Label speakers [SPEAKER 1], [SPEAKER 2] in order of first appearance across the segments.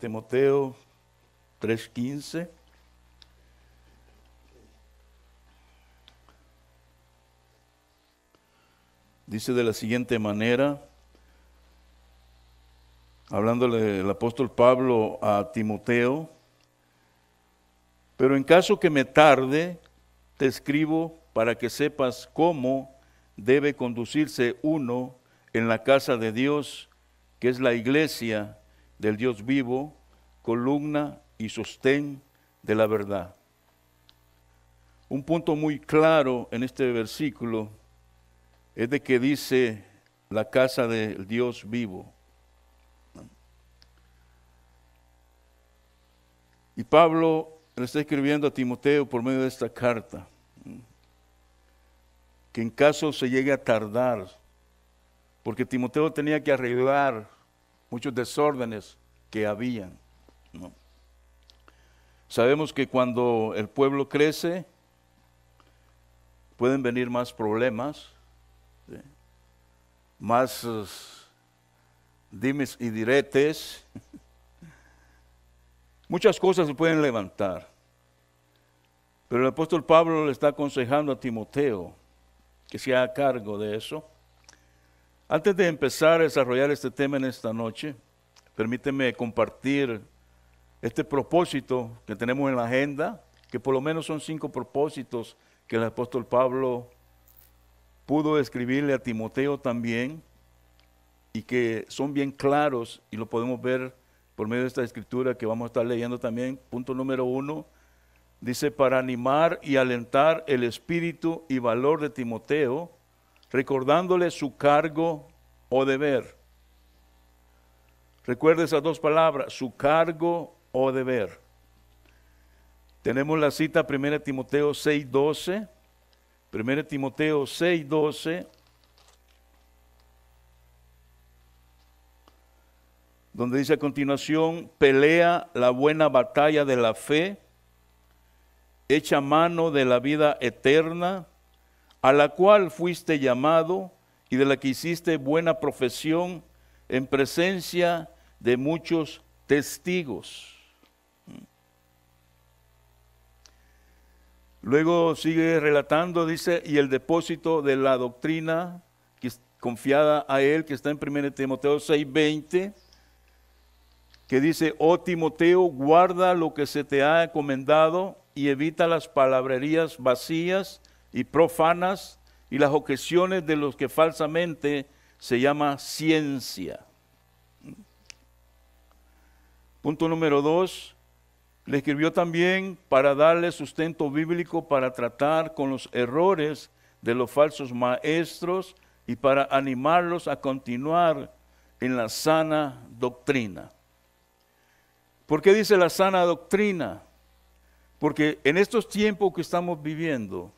[SPEAKER 1] Timoteo 3:15. Dice de la siguiente manera, hablándole el apóstol Pablo a Timoteo, pero en caso que me tarde, te escribo para que sepas cómo debe conducirse uno en la casa de Dios, que es la iglesia del Dios vivo, columna y sostén de la verdad. Un punto muy claro en este versículo es de que dice la casa del Dios vivo. Y Pablo le está escribiendo a Timoteo por medio de esta carta, que en caso se llegue a tardar, porque Timoteo tenía que arreglar muchos desórdenes que habían. Sabemos que cuando el pueblo crece, pueden venir más problemas, más dimes y diretes. Muchas cosas se pueden levantar. Pero el apóstol Pablo le está aconsejando a Timoteo que se haga cargo de eso antes de empezar a desarrollar este tema en esta noche, permíteme compartir este propósito que tenemos en la agenda, que por lo menos son cinco propósitos que el apóstol Pablo pudo escribirle a Timoteo también y que son bien claros y lo podemos ver por medio de esta escritura que vamos a estar leyendo también. Punto número uno, dice, para animar y alentar el espíritu y valor de Timoteo recordándole su cargo o deber. Recuerde esas dos palabras, su cargo o deber. Tenemos la cita 1 Timoteo 6:12, 1 Timoteo 6:12, donde dice a continuación, pelea la buena batalla de la fe, echa mano de la vida eterna a la cual fuiste llamado y de la que hiciste buena profesión en presencia de muchos testigos. Luego sigue relatando, dice, y el depósito de la doctrina que confiada a él, que está en 1 Timoteo 6:20, que dice, oh Timoteo, guarda lo que se te ha encomendado y evita las palabrerías vacías y profanas y las objeciones de los que falsamente se llama ciencia. Punto número dos, le escribió también para darle sustento bíblico para tratar con los errores de los falsos maestros y para animarlos a continuar en la sana doctrina. ¿Por qué dice la sana doctrina? Porque en estos tiempos que estamos viviendo,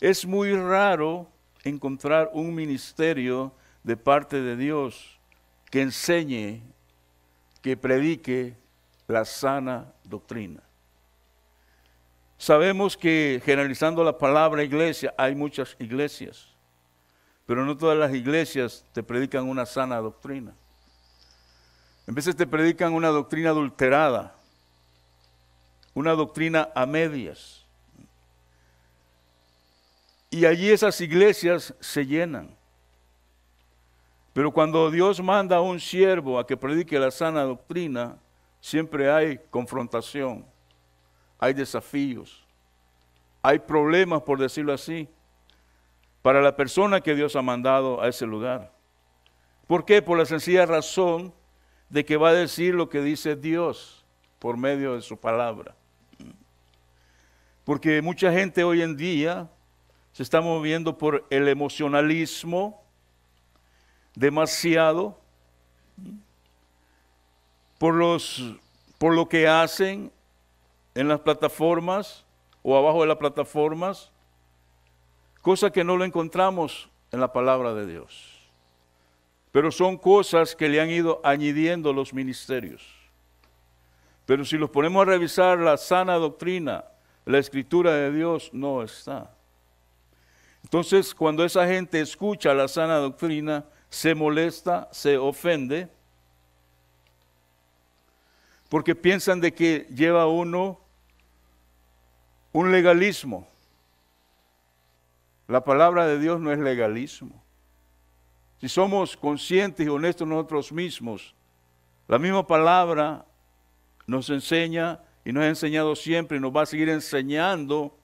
[SPEAKER 1] es muy raro encontrar un ministerio de parte de Dios que enseñe, que predique la sana doctrina. Sabemos que generalizando la palabra iglesia, hay muchas iglesias, pero no todas las iglesias te predican una sana doctrina. En veces te predican una doctrina adulterada, una doctrina a medias. Y allí esas iglesias se llenan. Pero cuando Dios manda a un siervo a que predique la sana doctrina, siempre hay confrontación, hay desafíos, hay problemas, por decirlo así, para la persona que Dios ha mandado a ese lugar. ¿Por qué? Por la sencilla razón de que va a decir lo que dice Dios por medio de su palabra. Porque mucha gente hoy en día se está moviendo por el emocionalismo demasiado, por, los, por lo que hacen en las plataformas o abajo de las plataformas, cosa que no lo encontramos en la palabra de Dios. Pero son cosas que le han ido añadiendo los ministerios. Pero si los ponemos a revisar la sana doctrina, la escritura de Dios no está. Entonces, cuando esa gente escucha la sana doctrina, se molesta, se ofende, porque piensan de que lleva uno un legalismo. La palabra de Dios no es legalismo. Si somos conscientes y honestos nosotros mismos, la misma palabra nos enseña y nos ha enseñado siempre y nos va a seguir enseñando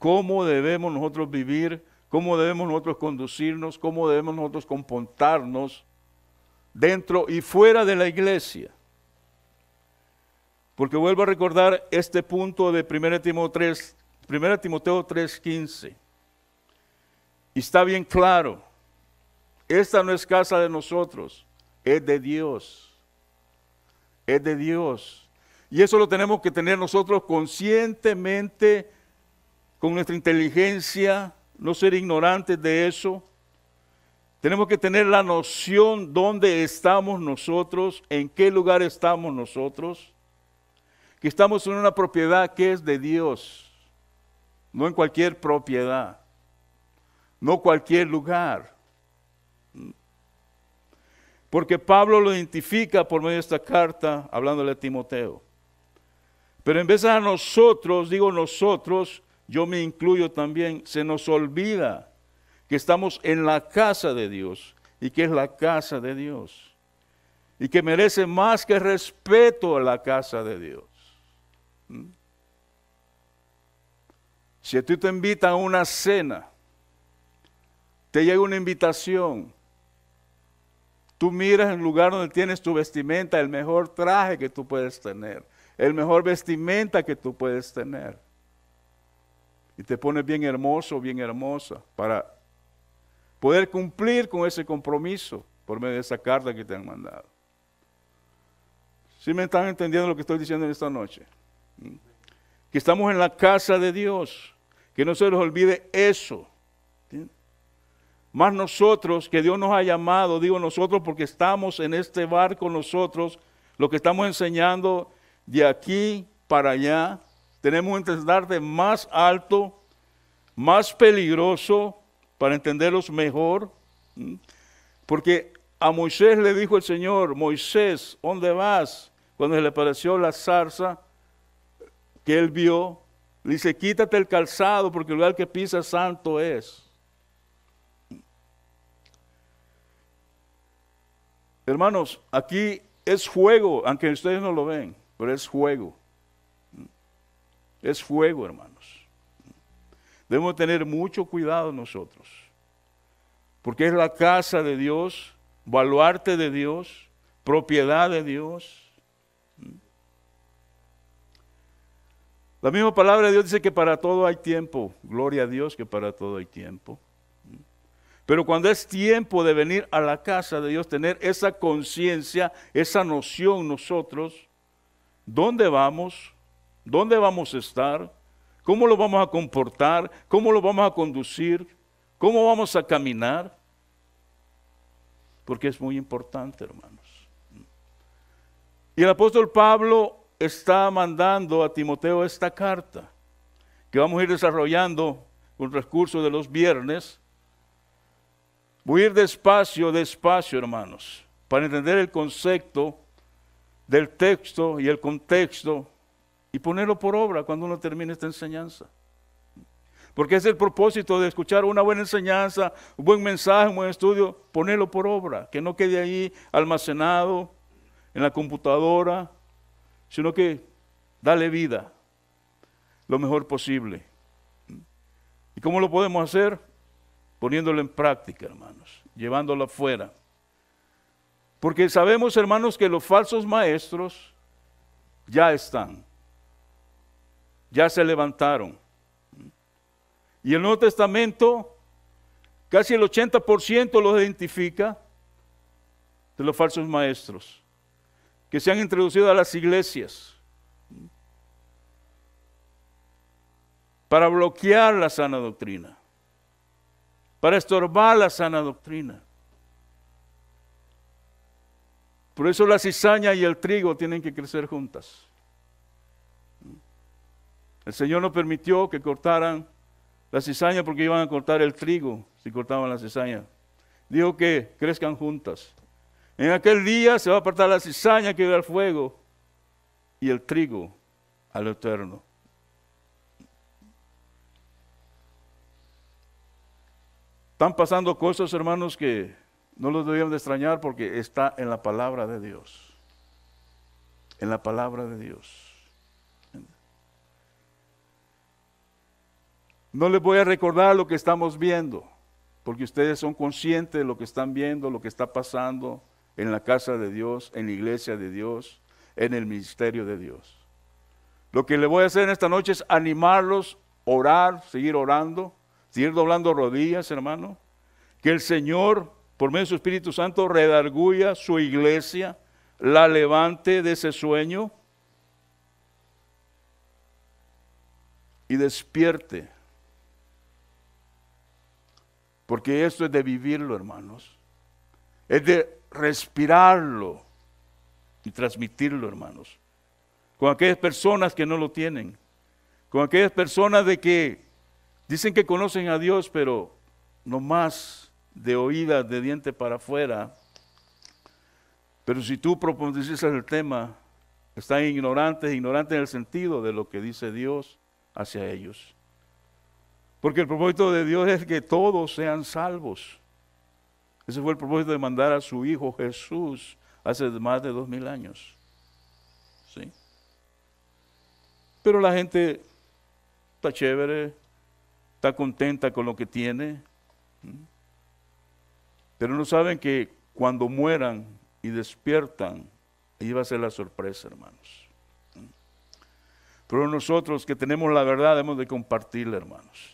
[SPEAKER 1] cómo debemos nosotros vivir cómo debemos nosotros conducirnos, cómo debemos nosotros comportarnos dentro y fuera de la iglesia. Porque vuelvo a recordar este punto de 1 Timoteo 3, 1 Timoteo 3:15. Y está bien claro, esta no es casa de nosotros, es de Dios. Es de Dios. Y eso lo tenemos que tener nosotros conscientemente, con nuestra inteligencia, no ser ignorantes de eso. Tenemos que tener la noción dónde estamos nosotros, en qué lugar estamos nosotros, que estamos en una propiedad que es de Dios, no en cualquier propiedad, no cualquier lugar. Porque Pablo lo identifica por medio de esta carta, hablándole a Timoteo. Pero en vez de a nosotros, digo nosotros, yo me incluyo también, se nos olvida que estamos en la casa de Dios y que es la casa de Dios y que merece más que respeto la casa de Dios. ¿Mm? Si a ti te invitas a una cena, te llega una invitación, tú miras el lugar donde tienes tu vestimenta, el mejor traje que tú puedes tener, el mejor vestimenta que tú puedes tener y te pones bien hermoso, bien hermosa, para poder cumplir con ese compromiso por medio de esa carta que te han mandado. Si me están entendiendo lo que estoy diciendo en esta noche? ¿Mm? Que estamos en la casa de Dios, que no se les olvide eso. Más nosotros, que Dios nos ha llamado, digo nosotros porque estamos en este barco nosotros, lo que estamos enseñando de aquí para allá, tenemos un de más alto, más peligroso, para entenderlos mejor. Porque a Moisés le dijo el Señor, Moisés, ¿dónde vas? Cuando le apareció la zarza que él vio, le dice, quítate el calzado porque el lugar que pisa santo es. Hermanos, aquí es juego, aunque ustedes no lo ven, pero es juego es fuego, hermanos. Debemos tener mucho cuidado nosotros, porque es la casa de Dios, baluarte de Dios, propiedad de Dios. La misma palabra de Dios dice que para todo hay tiempo. Gloria a Dios que para todo hay tiempo. Pero cuando es tiempo de venir a la casa de Dios, tener esa conciencia, esa noción nosotros, ¿dónde vamos? ¿Dónde vamos a estar? ¿Cómo lo vamos a comportar? ¿Cómo lo vamos a conducir? ¿Cómo vamos a caminar? Porque es muy importante, hermanos. Y el apóstol Pablo está mandando a Timoteo esta carta que vamos a ir desarrollando con recurso de los viernes. Voy a ir despacio, despacio, hermanos, para entender el concepto del texto y el contexto y ponerlo por obra cuando uno termine esta enseñanza. Porque es el propósito de escuchar una buena enseñanza, un buen mensaje, un buen estudio, ponerlo por obra, que no quede ahí almacenado en la computadora, sino que dale vida lo mejor posible. ¿Y cómo lo podemos hacer? Poniéndolo en práctica, hermanos, llevándolo afuera. Porque sabemos, hermanos, que los falsos maestros ya están ya se levantaron. Y el Nuevo Testamento, casi el 80% los identifica de los falsos maestros que se han introducido a las iglesias para bloquear la sana doctrina, para estorbar la sana doctrina. Por eso la cizaña y el trigo tienen que crecer juntas. El Señor no permitió que cortaran la cizaña porque iban a cortar el trigo si cortaban la cizaña. Dijo que crezcan juntas. En aquel día se va a apartar la cizaña que ve al fuego y el trigo al eterno. Están pasando cosas, hermanos, que no los debían de extrañar porque está en la palabra de Dios. En la palabra de Dios. No les voy a recordar lo que estamos viendo, porque ustedes son conscientes de lo que están viendo, lo que está pasando en la casa de Dios, en la iglesia de Dios, en el ministerio de Dios. Lo que le voy a hacer en esta noche es animarlos, orar, seguir orando, seguir doblando rodillas, hermano. Que el Señor, por medio de su Espíritu Santo, redarguya su iglesia, la levante de ese sueño y despierte porque esto es de vivirlo, hermanos. Es de respirarlo y transmitirlo, hermanos. Con aquellas personas que no lo tienen. Con aquellas personas de que dicen que conocen a Dios, pero no más de oídas, de dientes para afuera. Pero si tú propones el tema, están ignorantes, ignorantes en el sentido de lo que dice Dios hacia ellos. Porque el propósito de Dios es que todos sean salvos. Ese fue el propósito de mandar a su Hijo Jesús hace más de dos mil años. ¿Sí? Pero la gente está chévere, está contenta con lo que tiene, pero no saben que cuando mueran y despiertan, ahí va a ser la sorpresa, hermanos. Pero nosotros que tenemos la verdad, hemos de compartirla, hermanos.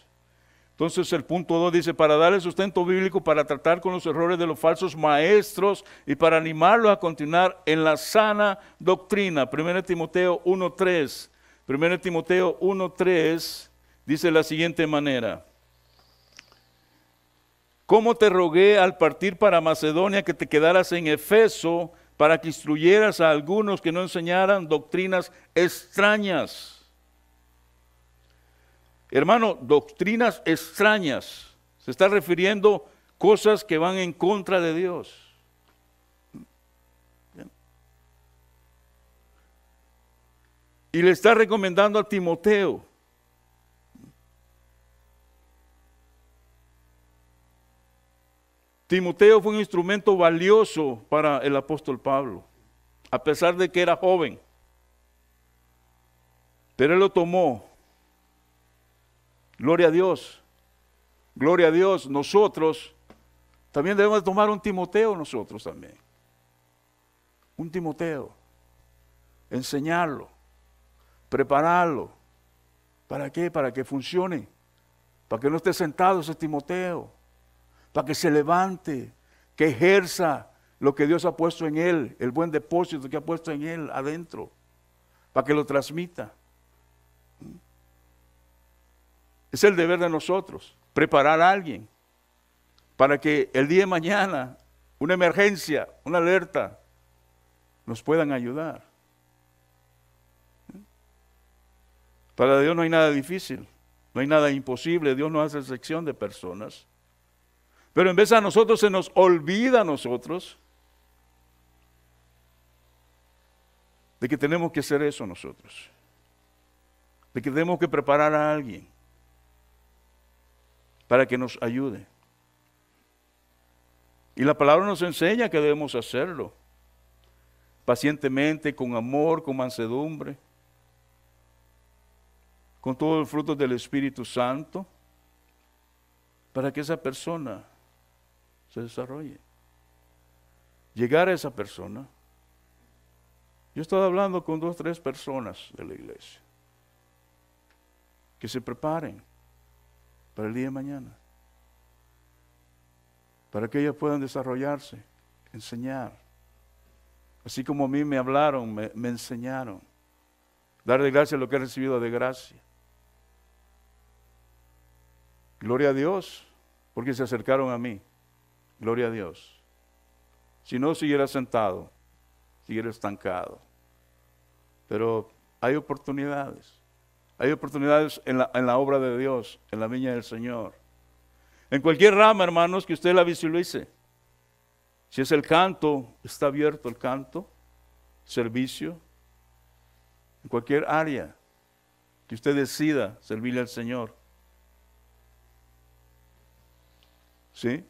[SPEAKER 1] Entonces el punto 2 dice, para darle sustento bíblico, para tratar con los errores de los falsos maestros y para animarlos a continuar en la sana doctrina. 1 Timoteo 1.3. 1 Timoteo 1.3 dice la siguiente manera. ¿Cómo te rogué al partir para Macedonia que te quedaras en Efeso para que instruyeras a algunos que no enseñaran doctrinas extrañas? Hermano, doctrinas extrañas. Se está refiriendo cosas que van en contra de Dios. Y le está recomendando a Timoteo. Timoteo fue un instrumento valioso para el apóstol Pablo, a pesar de que era joven. Pero él lo tomó Gloria a Dios. Gloria a Dios. Nosotros también debemos tomar un Timoteo nosotros también. Un Timoteo. Enseñarlo. Prepararlo. ¿Para qué? Para que funcione. Para que no esté sentado ese Timoteo. Para que se levante. Que ejerza lo que Dios ha puesto en él. El buen depósito que ha puesto en él adentro. Para que lo transmita. Es el deber de nosotros, preparar a alguien para que el día de mañana, una emergencia, una alerta, nos puedan ayudar. Para Dios no hay nada difícil, no hay nada imposible, Dios no hace excepción de personas. Pero en vez a nosotros se nos olvida a nosotros de que tenemos que hacer eso nosotros, de que tenemos que preparar a alguien para que nos ayude. Y la palabra nos enseña que debemos hacerlo, pacientemente, con amor, con mansedumbre, con todos el fruto del Espíritu Santo, para que esa persona se desarrolle. Llegar a esa persona. Yo estaba hablando con dos, o tres personas de la iglesia, que se preparen, para el día de mañana. Para que ellos puedan desarrollarse, enseñar. Así como a mí me hablaron, me, me enseñaron. Dar de gracia lo que he recibido de gracia. Gloria a Dios, porque se acercaron a mí. Gloria a Dios. Si no, siguiera sentado, siguiera estancado. Pero hay oportunidades. Hay oportunidades en la, obra de Dios, en la viña del Señor. En cualquier rama, hermanos, que usted la hice. Si es el canto, está abierto el canto, servicio, en cualquier área que usted decida servirle al Señor. ¿Sí?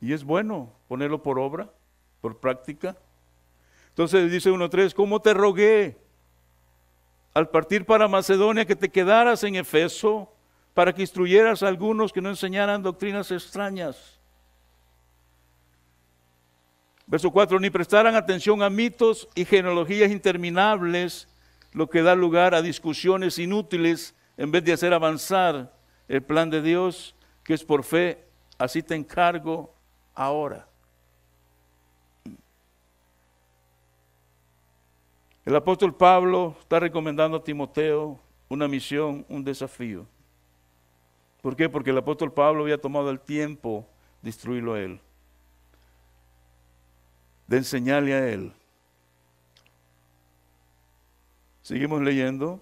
[SPEAKER 1] Y es bueno ponerlo por obra, por práctica. Entonces dice 1.3, ¿cómo te rogué? al partir para Macedonia que te quedaras en Efeso para que instruyeras a algunos que no enseñaran doctrinas extrañas. Verso 4, ni prestaran atención a mitos y genealogías interminables, lo que da lugar a discusiones inútiles en vez de hacer avanzar el plan de Dios, que es por fe, así te encargo ahora. El apóstol Pablo está recomendando a Timoteo una misión, un desafío. ¿Por qué? Porque el apóstol Pablo había tomado el tiempo de instruirlo a él, de enseñarle a él. Seguimos leyendo.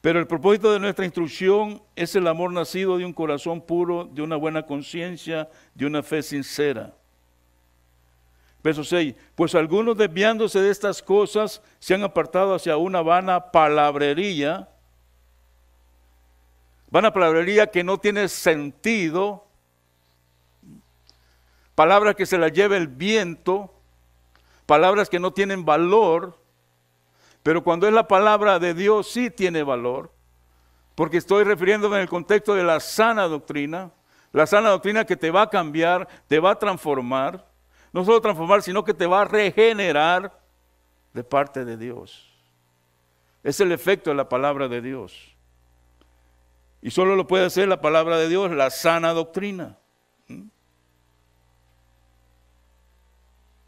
[SPEAKER 1] Pero el propósito de nuestra instrucción es el amor nacido de un corazón puro, de una buena conciencia, de una fe sincera. Verso 6, pues algunos desviándose de estas cosas se han apartado hacia una vana palabrería, vana palabrería que no tiene sentido, palabras que se la lleva el viento, palabras que no tienen valor, pero cuando es la palabra de Dios sí tiene valor, porque estoy refiriéndome en el contexto de la sana doctrina, la sana doctrina que te va a cambiar, te va a transformar no solo transformar, sino que te va a regenerar de parte de Dios. Es el efecto de la palabra de Dios. Y solo lo puede hacer la palabra de Dios, la sana doctrina. ¿Mm?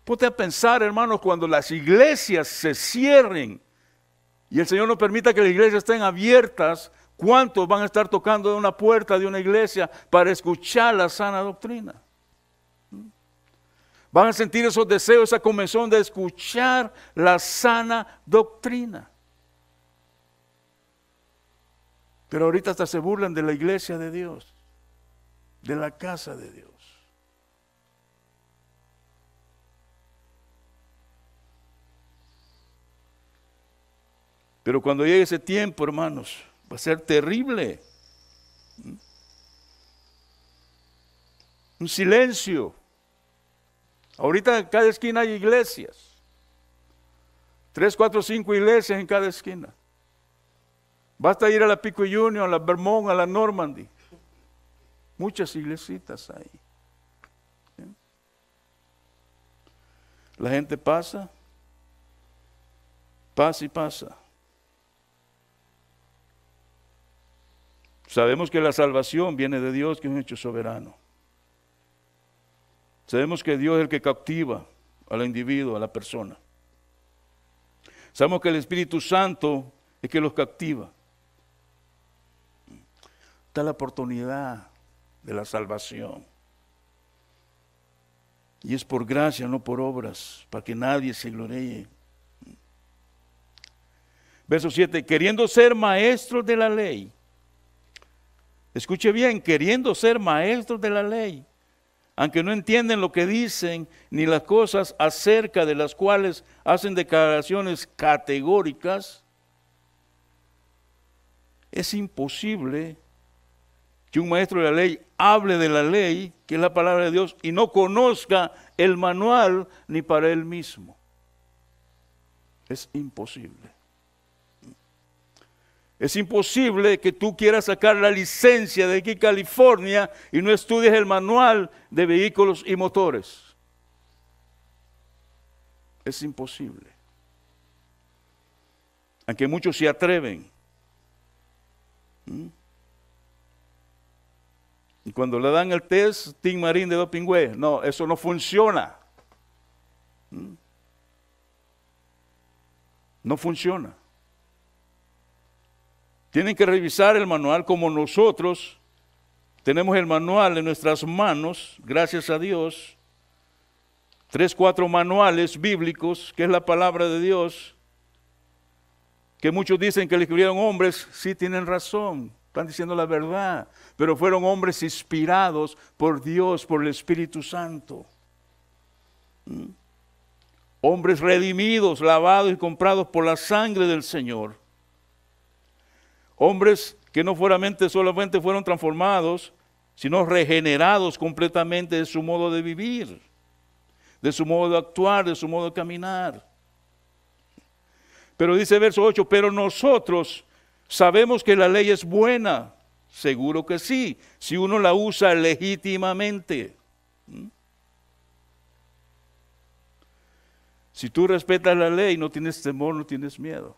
[SPEAKER 1] Ponte a pensar, hermanos, cuando las iglesias se cierren y el Señor no permita que las iglesias estén abiertas, ¿cuántos van a estar tocando de una puerta de una iglesia para escuchar la sana doctrina? Van a sentir esos deseos, esa convención de escuchar la sana doctrina. Pero ahorita hasta se burlan de la iglesia de Dios, de la casa de Dios. Pero cuando llegue ese tiempo, hermanos, va a ser terrible. ¿Mm? Un silencio Ahorita en cada esquina hay iglesias. Tres, cuatro, cinco iglesias en cada esquina. Basta ir a la Pico Union, a la Vermont, a la Normandy. Muchas iglesitas ahí. La gente pasa, pasa y pasa. Sabemos que la salvación viene de Dios, que es un hecho soberano. Sabemos que Dios es el que cautiva al individuo, a la persona. Sabemos que el Espíritu Santo es que los cautiva. Está la oportunidad de la salvación. Y es por gracia, no por obras, para que nadie se gloríe. Verso 7, queriendo ser maestros de la ley. Escuche bien, queriendo ser maestros de la ley aunque no entienden lo que dicen ni las cosas acerca de las cuales hacen declaraciones categóricas, es imposible que un maestro de la ley hable de la ley, que es la palabra de Dios, y no conozca el manual ni para él mismo. Es imposible. Es imposible que tú quieras sacar la licencia de aquí California y no estudies el manual de vehículos y motores. Es imposible. Aunque muchos se atreven. ¿Mm? Y cuando le dan el test, Tim Marín de Dopingüe, no, eso no funciona. ¿Mm? No funciona. Tienen que revisar el manual como nosotros tenemos el manual en nuestras manos, gracias a Dios. Tres, cuatro manuales bíblicos, que es la palabra de Dios, que muchos dicen que le escribieron hombres, sí tienen razón, están diciendo la verdad, pero fueron hombres inspirados por Dios, por el Espíritu Santo. ¿Mm? Hombres redimidos, lavados y comprados por la sangre del Señor. Hombres que no mente, solamente fueron transformados, sino regenerados completamente de su modo de vivir, de su modo de actuar, de su modo de caminar. Pero dice verso 8, pero nosotros sabemos que la ley es buena, seguro que sí, si uno la usa legítimamente. ¿Mm? Si tú respetas la ley, no tienes temor, no tienes miedo.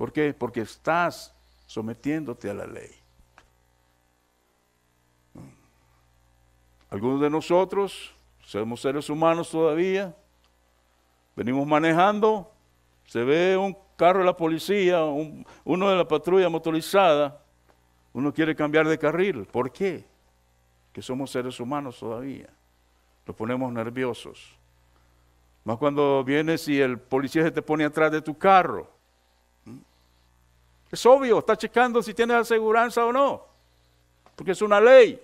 [SPEAKER 1] ¿Por qué? Porque estás sometiéndote a la ley. Algunos de nosotros somos seres humanos todavía, venimos manejando, se ve un carro de la policía, uno de la patrulla motorizada, uno quiere cambiar de carril. ¿Por qué? Que somos seres humanos todavía. Nos ponemos nerviosos. Más cuando vienes y el policía se te pone atrás de tu carro es obvio, está checando si tiene aseguranza o no, porque es una ley.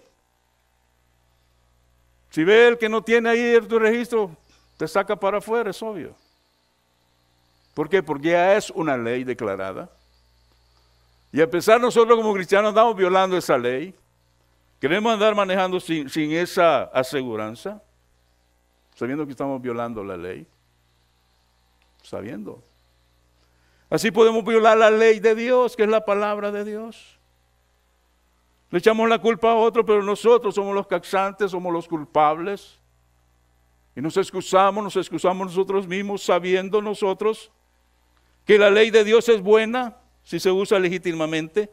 [SPEAKER 1] Si ve el que no tiene ahí tu registro, te saca para afuera, es obvio. ¿Por qué? Porque ya es una ley declarada. Y a pesar nosotros como cristianos andamos violando esa ley, queremos andar manejando sin, sin esa aseguranza, sabiendo que estamos violando la ley, sabiendo. Así podemos violar la ley de Dios, que es la palabra de Dios. Le echamos la culpa a otro, pero nosotros somos los caxantes, somos los culpables. Y nos excusamos, nos excusamos nosotros mismos, sabiendo nosotros que la ley de Dios es buena si se usa legítimamente.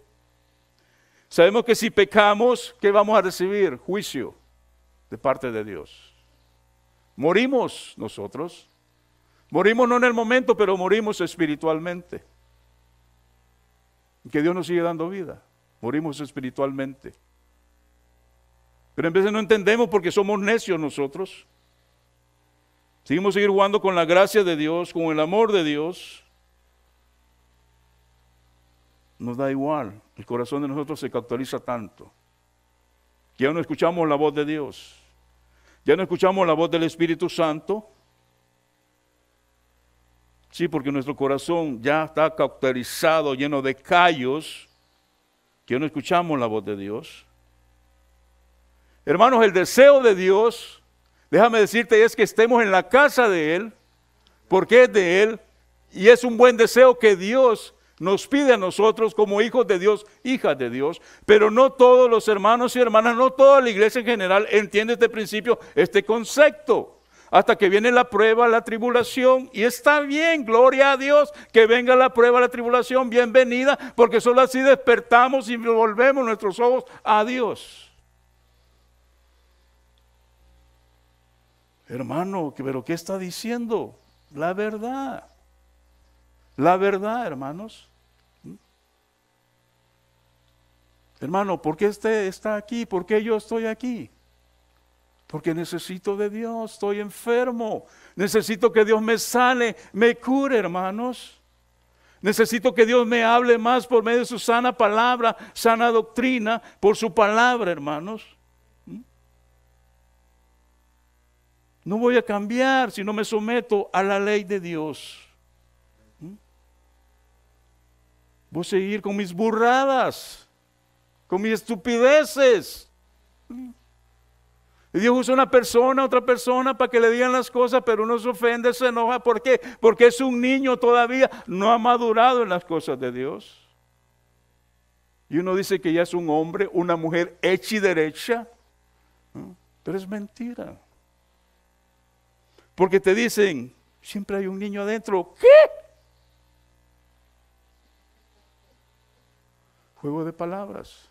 [SPEAKER 1] Sabemos que si pecamos, ¿qué vamos a recibir? Juicio de parte de Dios. Morimos nosotros. Morimos no en el momento, pero morimos espiritualmente. Que Dios nos sigue dando vida. Morimos espiritualmente. Pero en veces no entendemos porque somos necios nosotros. Seguimos seguir jugando con la gracia de Dios, con el amor de Dios. Nos da igual. El corazón de nosotros se actualiza tanto. Que ya no escuchamos la voz de Dios. Ya no escuchamos la voz del Espíritu Santo. Sí, porque nuestro corazón ya está cauterizado, lleno de callos, que no escuchamos la voz de Dios. Hermanos, el deseo de Dios, déjame decirte, es que estemos en la casa de Él, porque es de Él, y es un buen deseo que Dios nos pide a nosotros como hijos de Dios, hijas de Dios, pero no todos los hermanos y hermanas, no toda la iglesia en general entiende este principio, este concepto hasta que viene la prueba, la tribulación. Y está bien, gloria a Dios, que venga la prueba, la tribulación, bienvenida, porque solo así despertamos y volvemos nuestros ojos a Dios. Hermano, pero ¿qué está diciendo? La verdad. La verdad, hermanos. ¿Mm? Hermano, ¿por qué este está aquí? ¿Por qué yo estoy aquí? Porque necesito de Dios, estoy enfermo. Necesito que Dios me sane, me cure, hermanos. Necesito que Dios me hable más por medio de su sana palabra, sana doctrina, por su palabra, hermanos. ¿Mm? No voy a cambiar si no me someto a la ley de Dios. ¿Mm? Voy a seguir con mis burradas, con mis estupideces. ¿Mm? Dios usa una persona, otra persona para que le digan las cosas, pero uno se ofende, se enoja. ¿Por qué? Porque es un niño todavía, no ha madurado en las cosas de Dios. Y uno dice que ya es un hombre, una mujer hecha y derecha. Pero es mentira. Porque te dicen, siempre hay un niño adentro. ¿Qué? Juego de palabras.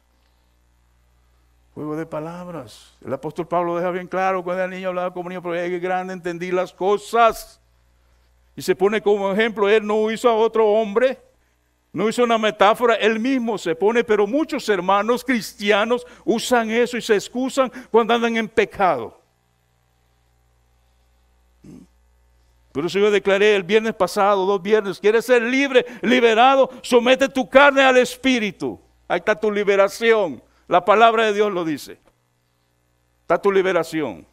[SPEAKER 1] Juego de palabras. El apóstol Pablo deja bien claro cuando era niño hablaba como niño, pero era grande, entendí las cosas. Y se pone como ejemplo, él no hizo a otro hombre, no hizo una metáfora, él mismo se pone, pero muchos hermanos cristianos usan eso y se excusan cuando andan en pecado. Por eso yo declaré el viernes pasado, dos viernes, quieres ser libre, liberado, somete tu carne al Espíritu. Ahí está tu liberación. La palabra de Dios lo dice. Está tu liberación.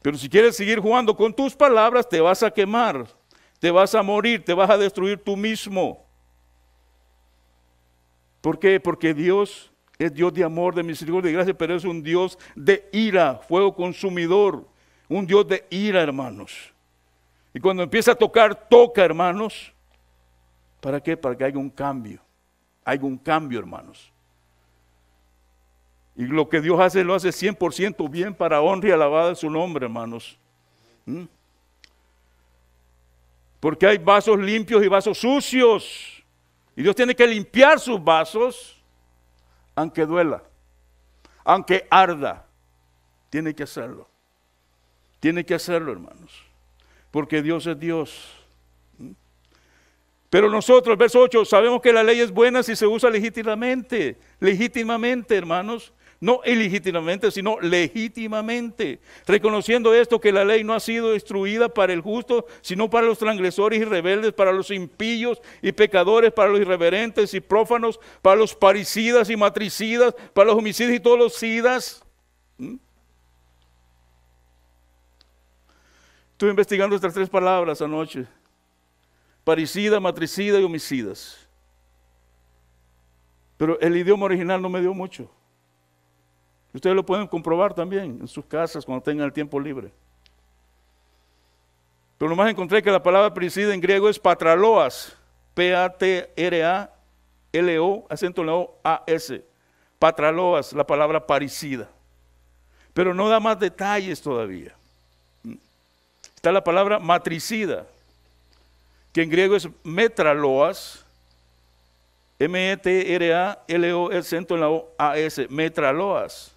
[SPEAKER 1] Pero si quieres seguir jugando con tus palabras, te vas a quemar, te vas a morir, te vas a destruir tú mismo. ¿Por qué? Porque Dios es Dios de amor, de misericordia y gracia, pero es un Dios de ira, fuego consumidor, un Dios de ira, hermanos. Y cuando empieza a tocar, toca, hermanos. ¿Para qué? Para que haya un cambio. Hay un cambio, hermanos. Y lo que Dios hace, lo hace 100% bien para honra y alabada su nombre, hermanos. ¿Mm? Porque hay vasos limpios y vasos sucios. Y Dios tiene que limpiar sus vasos, aunque duela, aunque arda. Tiene que hacerlo. Tiene que hacerlo, hermanos. Porque Dios es Dios. ¿Mm? Pero nosotros, verso 8, sabemos que la ley es buena si se usa legítimamente, legítimamente, hermanos no ilegítimamente, sino legítimamente, reconociendo esto que la ley no ha sido destruida para el justo, sino para los transgresores y rebeldes, para los impíos y pecadores, para los irreverentes y prófanos, para los parricidas y matricidas, para los homicidas y todos los sidas. ¿Mm? Estuve investigando estas tres palabras anoche. Parricida, matricida y homicidas. Pero el idioma original no me dio mucho. Ustedes lo pueden comprobar también en sus casas cuando tengan el tiempo libre. Pero nomás encontré que la palabra presida en griego es patraloas, P-A-T-R-A-L-O, acento en la O-A-S. Patraloas, la palabra parecida. Pero no da más detalles todavía. Está la palabra matricida, que en griego es metraloas, M-E-T-R-A-L-O, acento en la O-A-S, metraloas.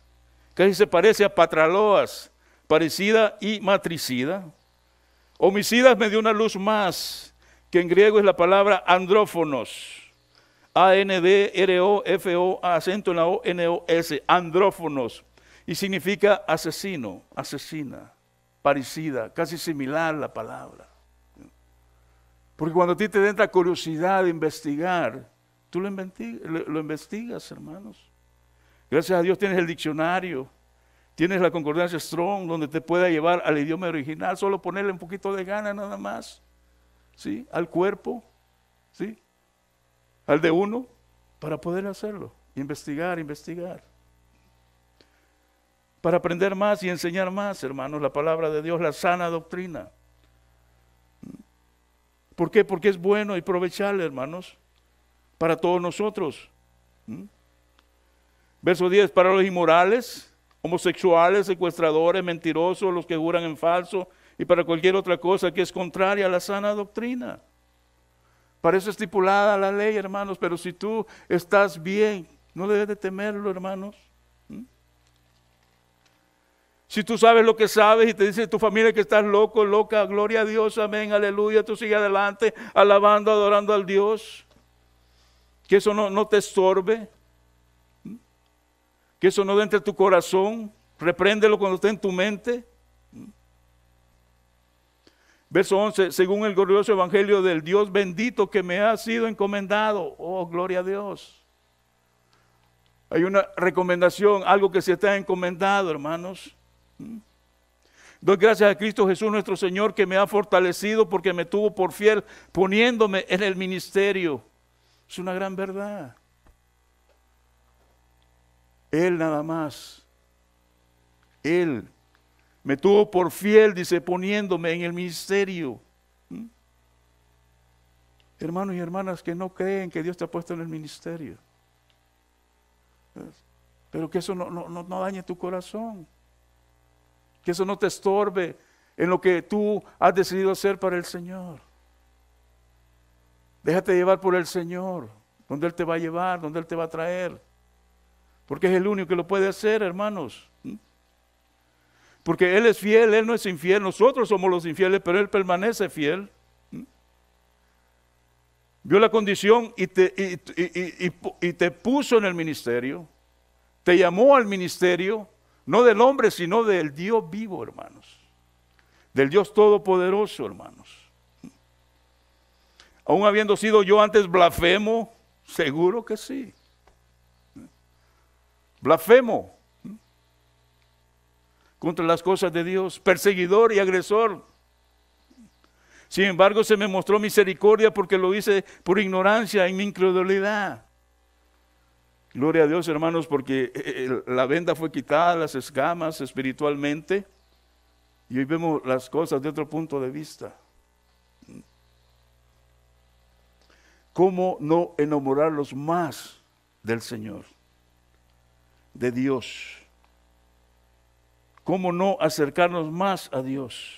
[SPEAKER 1] Casi se parece a patraloas, parecida y matricida. Homicidas me dio una luz más, que en griego es la palabra andrófonos. A-N-D-R-O-F-O, acento en la O-N-O-S, andrófonos. Y significa asesino, asesina, parecida, casi similar la palabra. Porque cuando a ti te entra curiosidad de investigar, tú lo investigas hermanos. Gracias a Dios tienes el diccionario, tienes la concordancia Strong, donde te pueda llevar al idioma original, solo ponerle un poquito de gana nada más, ¿sí? Al cuerpo, ¿sí? Al de uno, para poder hacerlo, investigar, investigar. Para aprender más y enseñar más, hermanos, la palabra de Dios, la sana doctrina. ¿Por qué? Porque es bueno y provechable, hermanos, para todos nosotros. Verso 10, para los inmorales, homosexuales, secuestradores, mentirosos, los que juran en falso y para cualquier otra cosa que es contraria a la sana doctrina. Para eso estipulada la ley, hermanos, pero si tú estás bien, no debes de temerlo, hermanos. ¿Mm? Si tú sabes lo que sabes y te dice tu familia que estás loco, loca, gloria a Dios, amén, aleluya, tú sigue adelante, alabando, adorando al Dios. Que eso no, no te estorbe que eso no entre tu corazón, repréndelo cuando esté en tu mente. Verso 11, según el glorioso evangelio del Dios bendito que me ha sido encomendado. Oh, gloria a Dios. Hay una recomendación, algo que se está encomendado, hermanos. Doy gracias a Cristo Jesús nuestro Señor que me ha fortalecido porque me tuvo por fiel poniéndome en el ministerio. Es una gran verdad. Él nada más. Él me tuvo por fiel, dice, poniéndome en el ministerio. ¿Mm? Hermanos y hermanas que no creen que Dios te ha puesto en el ministerio. Pero que eso no dañe tu corazón. Que eso no te estorbe en lo que tú has decidido hacer para el Señor. Déjate llevar por el Señor, donde Él te va a llevar, donde Él te va a traer. Porque es el único que lo puede hacer, hermanos. ¿Mm? Porque Él es fiel, Él no es infiel, nosotros somos los infieles, pero Él permanece fiel. ¿Mm? Vio la condición y te, y te puso en el ministerio, te llamó al ministerio, no del hombre, sino del Dios vivo, hermanos. Del Dios todopoderoso, hermanos ¿Mm? aún habiendo sido yo antes blasfemo? Seguro que sí blasfemo contra las cosas de Dios, perseguidor y agresor. Sin embargo, se me mostró misericordia porque lo hice por ignorancia y mi incredulidad. Gloria a Dios, hermanos, porque eh, eh, la venda fue quitada, las escamas espiritualmente, y hoy vemos las cosas de otro punto de vista. ¿Cómo no enamorarlos más del Señor? de Dios. ¿Cómo no acercarnos más a Dios?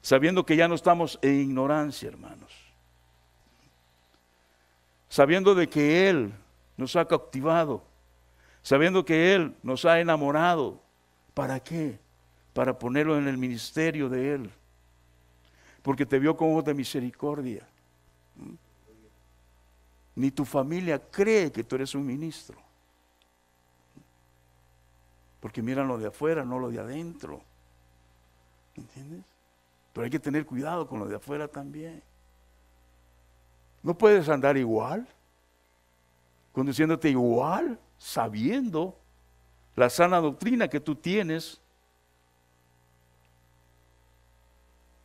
[SPEAKER 1] Sabiendo que ya no estamos en ignorancia, hermanos. Sabiendo de que Él nos ha cautivado. Sabiendo que Él nos ha enamorado. ¿Para qué? Para ponerlo en el ministerio de Él. Porque te vio con ojos de misericordia. Ni tu familia cree que tú eres un ministro. Porque miran lo de afuera, no lo de adentro. ¿Entiendes? Pero hay que tener cuidado con lo de afuera también. No puedes andar igual, conduciéndote igual, sabiendo la sana doctrina que tú tienes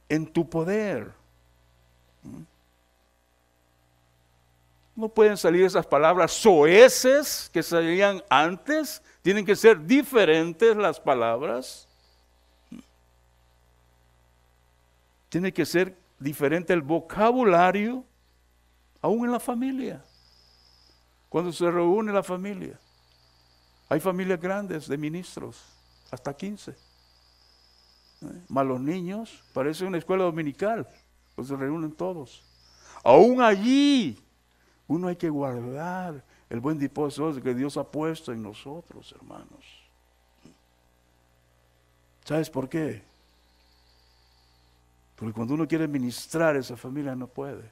[SPEAKER 1] en tu poder. ¿Mm? No pueden salir esas palabras soeces que salían antes tienen que ser diferentes las palabras. Tiene que ser diferente el vocabulario, aún en la familia. Cuando se reúne la familia, hay familias grandes de ministros, hasta 15. Malos Más los niños, parece una escuela dominical, pues se reúnen todos. Aún allí, uno hay que guardar el buen el que Dios ha puesto en nosotros, hermanos. ¿Sabes por qué? Porque cuando uno quiere ministrar a esa familia no puede.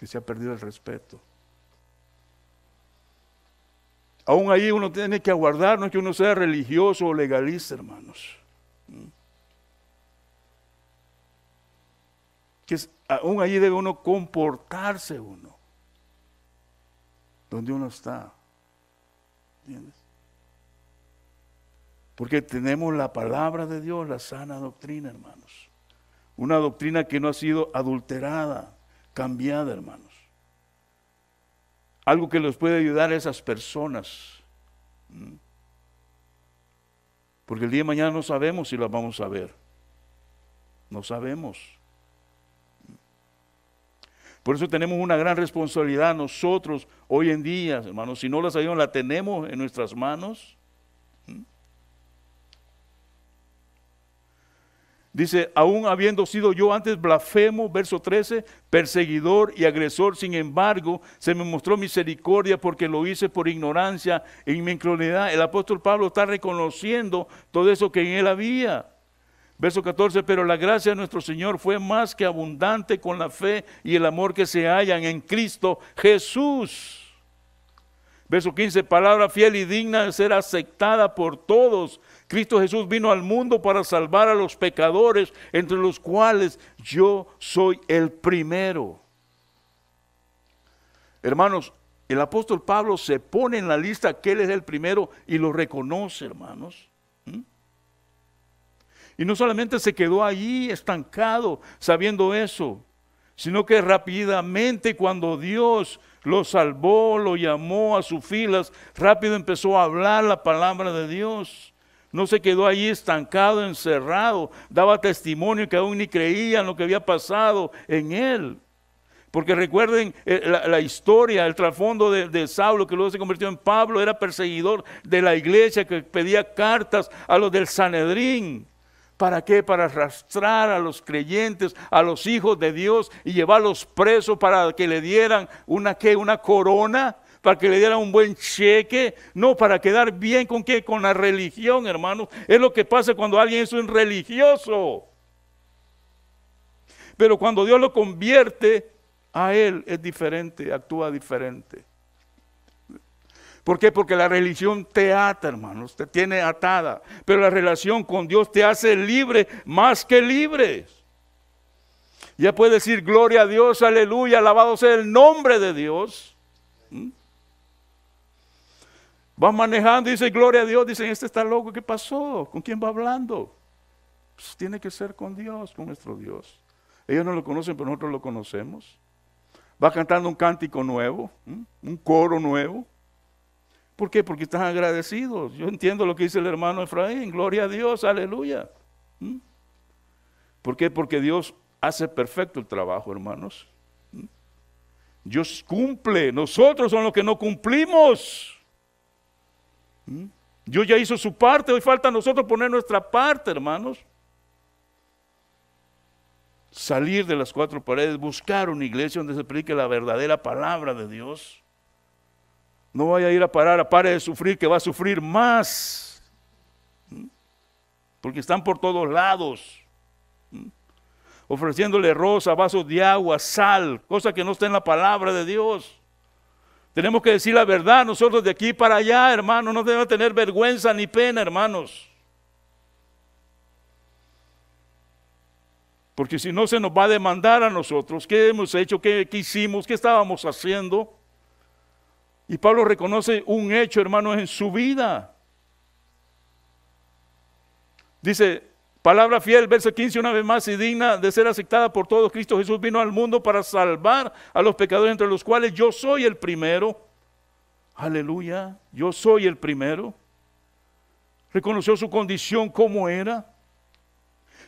[SPEAKER 1] Que se ha perdido el respeto. Aún ahí uno tiene que aguardar, no es que uno sea religioso o legalista, hermanos. ¿Mm? Que aún allí debe uno comportarse uno, donde uno está. ¿Entiendes? Porque tenemos la palabra de Dios, la sana doctrina, hermanos. Una doctrina que no ha sido adulterada, cambiada, hermanos. Algo que les puede ayudar a esas personas. Porque el día de mañana no sabemos si las vamos a ver. No sabemos. Por eso tenemos una gran responsabilidad nosotros hoy en día, hermanos. Si no la sabemos, la tenemos en nuestras manos. ¿Mm? Dice, aún habiendo sido yo antes blasfemo, verso 13, perseguidor y agresor, sin embargo, se me mostró misericordia porque lo hice por ignorancia en mi El apóstol Pablo está reconociendo todo eso que en él había. Verso 14, pero la gracia de nuestro Señor fue más que abundante con la fe y el amor que se hallan en Cristo Jesús. Verso 15, palabra fiel y digna de ser aceptada por todos. Cristo Jesús vino al mundo para salvar a los pecadores, entre los cuales yo soy el primero. Hermanos, el apóstol Pablo se pone en la lista que él es el primero y lo reconoce, hermanos. Y no solamente se quedó allí estancado sabiendo eso, sino que rápidamente cuando Dios lo salvó, lo llamó a sus filas, rápido empezó a hablar la palabra de Dios. No se quedó allí estancado, encerrado, daba testimonio que aún ni creían lo que había pasado en él. Porque recuerden eh, la, historia, el trasfondo de, de, Saulo, que luego se convirtió en Pablo, era perseguidor de la iglesia, que pedía cartas a los del Sanedrín. ¿Para qué? Para arrastrar a los creyentes, a los hijos de Dios y llevarlos presos para que le dieran una qué, una corona, para que le dieran un buen cheque, no para quedar bien con qué, con la religión, hermanos. Es lo que pasa cuando alguien es un religioso. Pero cuando Dios lo convierte a él es diferente, actúa diferente. ¿Por qué? Porque la religión te ata, hermanos, te tiene atada. Pero la relación con Dios te hace libre, más que libre. Ya puedes decir, gloria a Dios, aleluya, alabado sea el nombre de Dios. ¿Mm? Va manejando y dice gloria a Dios, dicen, este está loco, ¿qué pasó? ¿Con quién va hablando? Pues tiene que ser con Dios, con nuestro Dios. Ellos no lo conocen, pero nosotros lo conocemos. Va cantando un cántico nuevo, un coro nuevo. ¿Por qué? Porque están agradecidos. Yo entiendo lo que dice el hermano Efraín. Gloria a Dios, aleluya. ¿Mm? ¿Por qué? Porque Dios hace perfecto el trabajo, hermanos. ¿Mm? Dios cumple. Nosotros son los que no cumplimos. ¿Mm? Dios ya hizo su parte. Hoy falta a nosotros poner nuestra parte, hermanos. Salir de las cuatro paredes, buscar una iglesia donde se predique la verdadera palabra de Dios no vaya a ir a parar a parar de sufrir, que va a sufrir más. ¿Mm? Porque están por todos lados. ¿Mm? Ofreciéndole rosa, vasos de agua, sal, cosa que no está en la palabra de Dios. Tenemos que decir la verdad nosotros de aquí para allá, hermanos. No debemos tener vergüenza ni pena, hermanos. Porque si no se nos va a demandar a nosotros qué hemos hecho, qué, qué hicimos, qué estábamos haciendo. Y Pablo reconoce un hecho, hermanos, en su vida. Dice, palabra fiel, verso 15, una vez más, y digna de ser aceptada por todos, Cristo Jesús vino al mundo para salvar a los pecadores, entre los cuales yo soy el primero. Aleluya, yo soy el primero. Reconoció su condición como era.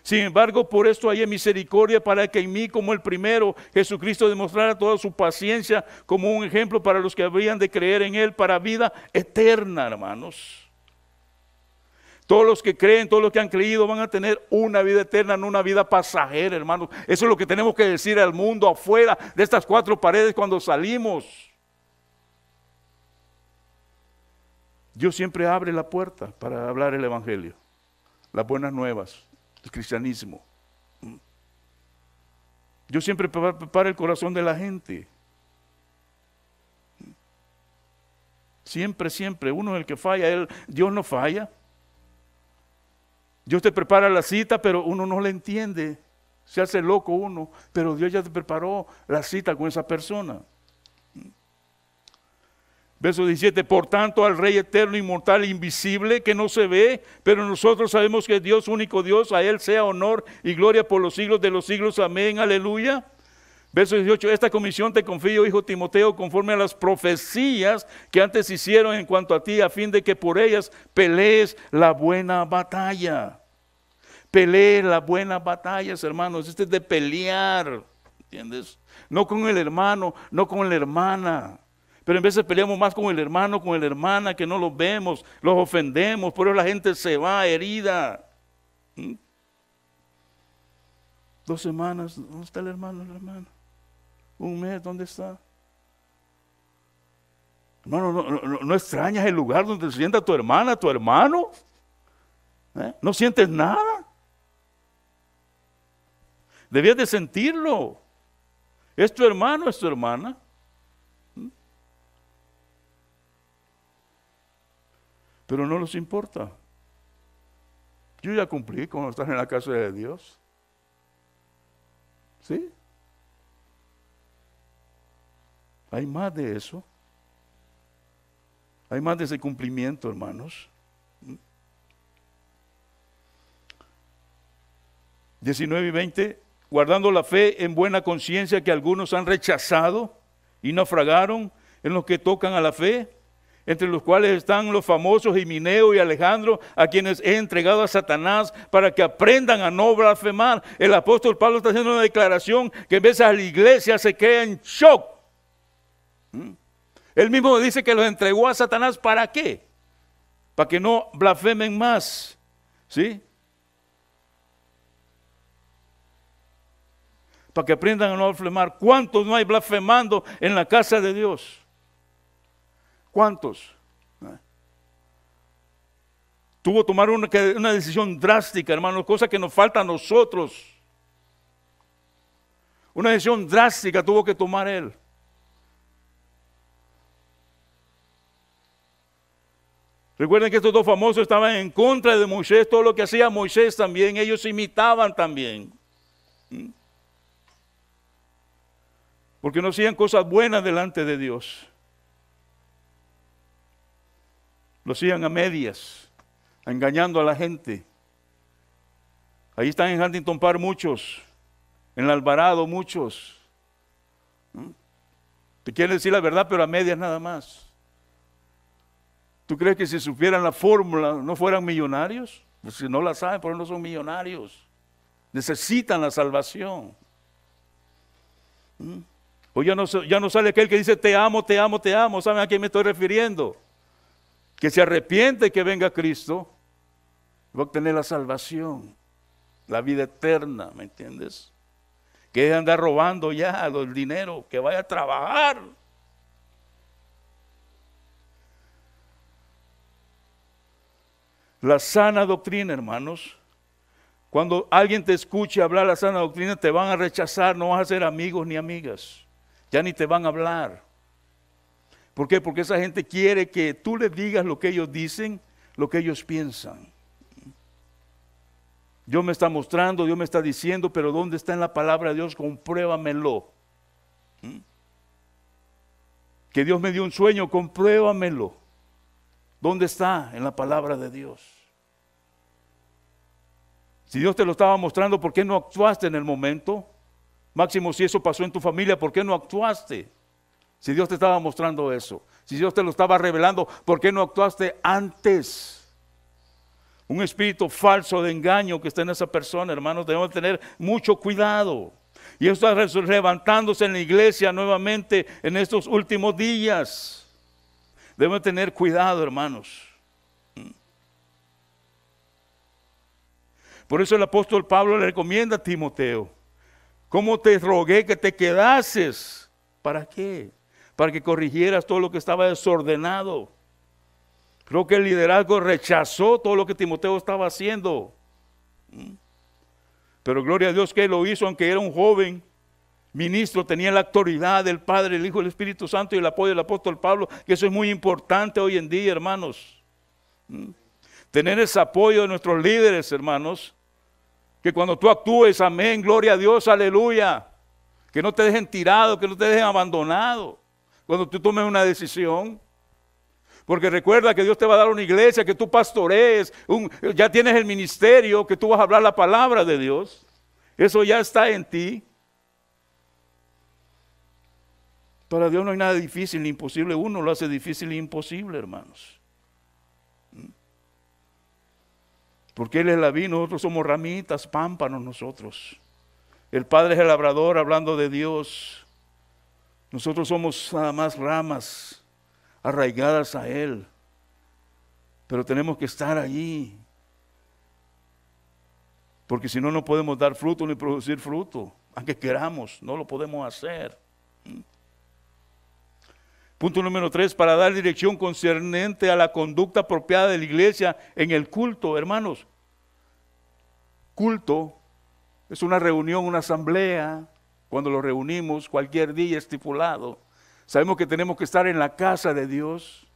[SPEAKER 1] Sin embargo, por esto hay misericordia para que en mí, como el primero, Jesucristo demostrara toda su paciencia como un ejemplo para los que habrían de creer en Él para vida eterna, hermanos. Todos los que creen, todos los que han creído van a tener una vida eterna, no una vida pasajera, hermanos. Eso es lo que tenemos que decir al mundo afuera de estas cuatro paredes cuando salimos. Dios siempre abre la puerta para hablar el Evangelio, las buenas nuevas el cristianismo. Yo siempre prepara el corazón de la gente. Siempre, siempre. Uno es el que falla. Él, Dios no falla. Dios te prepara la cita, pero uno no la entiende. Se hace loco uno, pero Dios ya te preparó la cita con esa persona. Verso 17, por tanto al Rey eterno, inmortal, invisible, que no se ve, pero nosotros sabemos que Dios, único Dios, a Él sea honor y gloria por los siglos de los siglos. Amén, aleluya. Verso 18, esta comisión te confío, hijo Timoteo, conforme a las profecías que antes hicieron en cuanto a ti, a fin de que por ellas pelees la buena batalla. Pelees la buena batalla, hermanos. Este es de pelear, ¿entiendes? No con el hermano, no con la hermana pero en veces peleamos más con el hermano, con la hermana, que no los vemos, los ofendemos, por eso la gente se va herida. ¿Mm? Dos semanas, ¿dónde está el hermano, la hermana? Un mes, ¿dónde está? Hermano, no, extrañas el lugar donde se sienta tu hermana, tu hermano. ¿Eh? No sientes nada. Debías de sentirlo. Es tu hermano, es tu hermana. pero no les importa. Yo ya cumplí cuando estás en la casa de Dios. ¿Sí? Hay más de eso. Hay más de ese cumplimiento, hermanos. 19 y 20, guardando la fe en buena conciencia que algunos han rechazado y naufragaron en los que tocan a la fe, entre los cuales están los famosos Jimineo y Alejandro, a quienes he entregado a Satanás para que aprendan a no blasfemar. El apóstol Pablo está haciendo una declaración que en vez a la iglesia se queda en shock. ¿Mm? Él mismo dice que los entregó a Satanás para qué? Para que no blasfemen más. ¿Sí? Para que aprendan a no blasfemar. ¿Cuántos no hay blasfemando en la casa de Dios? ¿Cuántos? Tuvo que tomar una, decisión drástica, hermanos, cosa que nos falta a nosotros. Una decisión drástica tuvo que tomar él. Recuerden que estos dos famosos estaban en contra de Moisés, todo lo que hacía Moisés también, ellos imitaban también. ¿Mm? Porque no hacían cosas buenas delante de Dios. Lo siguen a medias, engañando a la gente. Ahí están en Huntington Park muchos, en Alvarado muchos. Te quieren decir la verdad, pero a medias nada más. ¿Tú crees que si supieran la fórmula no fueran millonarios? Pues si no la saben, por no son millonarios. Necesitan la salvación. O ¿Mm? pues ya no, ya no sale aquel que dice, te amo, te amo, te amo. ¿Saben a quién me estoy refiriendo? que se arrepiente que venga Cristo, va a obtener la salvación, la vida eterna, ¿me entiendes? Que deje de andar robando ya el dinero, que vaya a trabajar. La sana doctrina, hermanos. Cuando alguien te escuche hablar la sana doctrina, te van a rechazar, no vas a ser amigos ni amigas. Ya ni te van a hablar. ¿Por qué? Porque esa gente quiere que tú les digas lo que ellos dicen, lo que ellos piensan. Dios me está mostrando, Dios me está diciendo, pero ¿dónde está en la palabra de Dios? Compruébamelo. ¿Mm? Que Dios me dio un sueño, compruébamelo. ¿Dónde está en la palabra de Dios? Si Dios te lo estaba mostrando, ¿por qué no actuaste en el momento? Máximo, si eso pasó en tu familia, ¿por qué no actuaste? Si Dios te estaba mostrando eso, si Dios te lo estaba revelando, ¿por qué no actuaste antes? Un espíritu falso de engaño que está en esa persona, hermanos, debemos tener mucho cuidado. Y esto está levantándose en la iglesia nuevamente en estos últimos días. Debemos tener cuidado, hermanos. Por eso el apóstol Pablo le recomienda a Timoteo, ¿cómo te rogué que te quedases? ¿Para qué? para que corrigieras todo lo que estaba desordenado. Creo que el liderazgo rechazó todo lo que Timoteo estaba haciendo. Mm. Pero gloria a Dios que lo hizo, aunque era un joven ministro, tenía la autoridad del Padre, el Hijo, el Espíritu Santo y el apoyo del apóstol Pablo, que eso es muy importante hoy en día, hermanos. Mm. Tener ese apoyo de nuestros líderes, hermanos, que cuando tú actúes, amén, gloria a Dios, aleluya, que no te dejen tirado, que no te dejen abandonado cuando tú tomes una decisión. Porque recuerda que Dios te va a dar una iglesia, que tú pastorees, ya tienes el ministerio, que tú vas a hablar la palabra de Dios. Eso ya está en ti. Para Dios no hay nada difícil ni imposible. Uno lo hace difícil e imposible, hermanos. ¿Mm? Porque Él es la vida, nosotros somos ramitas, pámpanos nosotros. El Padre es el labrador hablando de Dios. Nosotros somos nada más ramas arraigadas a Él, pero tenemos que estar allí, porque si no, no podemos dar fruto ni producir fruto, aunque queramos, no lo podemos hacer. Punto número tres, para dar dirección concerniente a la conducta apropiada de la iglesia en el culto, hermanos. Culto es una reunión, una asamblea, cuando lo reunimos cualquier día estipulado. Sabemos que tenemos que estar en la casa de Dios.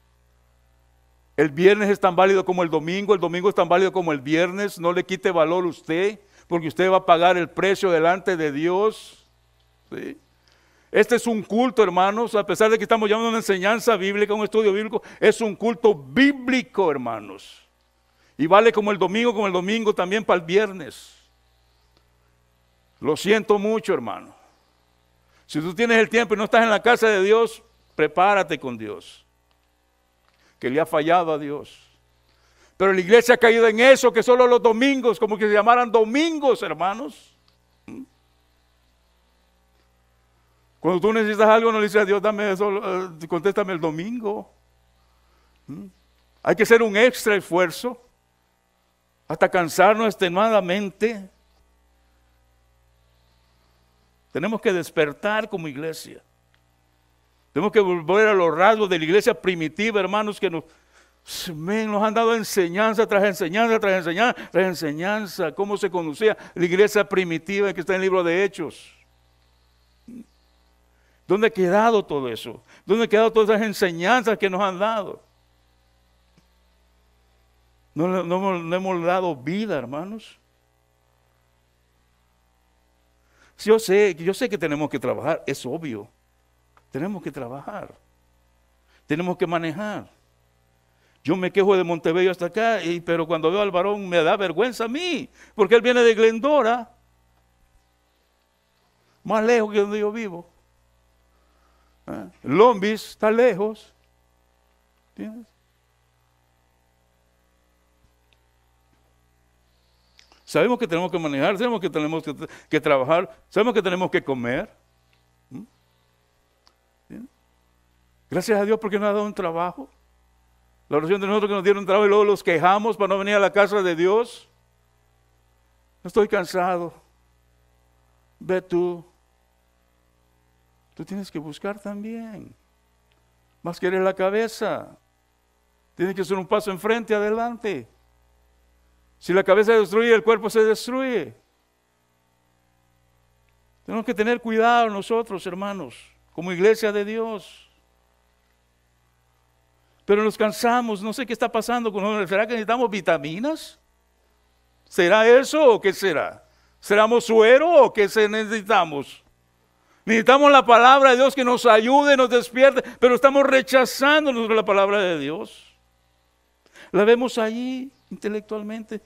[SPEAKER 1] El viernes es tan válido como el domingo, el domingo es tan válido como el viernes. No le quite valor usted, porque usted va a pagar el precio delante de Dios. Este es un culto, hermanos, a pesar de que estamos llamando una enseñanza bíblica, un estudio bíblico, es un culto bíblico, hermanos. Y vale como el domingo, como el domingo también para el viernes. Lo siento mucho, hermano. Si tú tienes el tiempo y no estás en la casa de Dios, prepárate con Dios. Que le ha fallado a Dios. Pero la iglesia ha caído en eso, que solo los domingos, como que se llamaran domingos, hermanos. ¿Mm? Cuando tú necesitas algo, no le dices a Dios, dame eso, eh, contéstame el domingo. ¿Mm? Hay que hacer un extra esfuerzo hasta cansarnos extenuadamente tenemos que despertar como iglesia. Tenemos que volver a los rasgos de la iglesia primitiva, hermanos, que nos, nos han dado enseñanza tras enseñanza, tras enseñanza, tras enseñanza, cómo se conducía la iglesia primitiva que está en el libro de Hechos. ¿Dónde ha quedado todo eso? ¿Dónde han quedado todas esas enseñanzas que nos han dado? no hemos dado vida, hermanos. Yo sé, yo sé que tenemos que trabajar, es obvio. Tenemos que trabajar. Tenemos que manejar. Yo me quejo de Montebello hasta acá, pero cuando veo al varón me da vergüenza a mí, porque él viene de Glendora, más lejos que donde yo vivo. ¿Eh? Lombis está lejos. ¿Entiendes? Sabemos que tenemos que manejar, sabemos que tenemos que, trabajar, sabemos que tenemos que comer. ¿Mm? Gracias a Dios porque nos ha dado un trabajo. La oración de nosotros que nos dieron un trabajo y luego los quejamos para no venir a la casa de Dios. Estoy cansado. Ve tú. Tú tienes que buscar también. Más que eres la cabeza. Tienes que hacer un paso enfrente, adelante. Si la cabeza se destruye, el cuerpo se destruye. Tenemos que tener cuidado nosotros, hermanos, como iglesia de Dios. Pero nos cansamos, no sé qué está pasando con nosotros. ¿Será que necesitamos vitaminas? ¿Será eso o qué será? ¿Seramos suero o qué necesitamos? Necesitamos la palabra de Dios que nos ayude, nos despierte, pero estamos rechazándonos la palabra de Dios. La vemos ahí, intelectualmente.